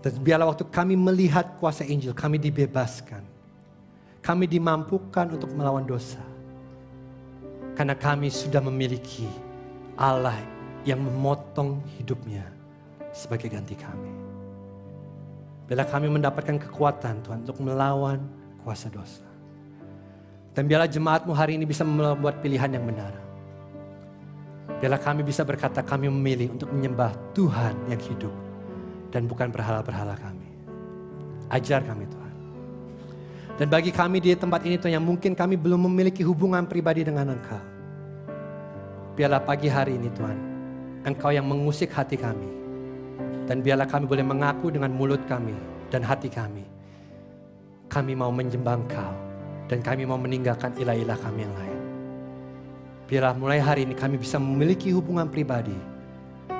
Dan biarlah waktu kami melihat kuasa Injil, kami dibebaskan. Kami dimampukan untuk melawan dosa. Karena kami sudah memiliki Allah yang memotong hidupnya sebagai ganti kami. Bila kami mendapatkan kekuatan Tuhan untuk melawan kuasa dosa. Dan biarlah jemaatmu hari ini bisa membuat pilihan yang benar. Biarlah kami bisa berkata kami memilih untuk menyembah Tuhan yang hidup. Dan bukan berhala-berhala kami. Ajar kami Tuhan. Dan bagi kami di tempat ini Tuhan yang mungkin kami belum memiliki hubungan pribadi dengan Engkau. Biarlah pagi hari ini Tuhan. Engkau yang mengusik hati kami. Dan biarlah kami boleh mengaku dengan mulut kami dan hati kami. Kami mau menyembah Engkau dan kami mau meninggalkan ilah-ilah kami yang lain. Biarlah mulai hari ini kami bisa memiliki hubungan pribadi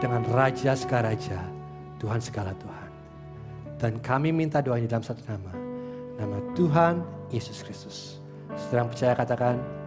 dengan Raja segala Raja, Tuhan segala Tuhan. Dan kami minta doanya dalam satu nama, nama Tuhan Yesus Kristus. Setelah percaya katakan,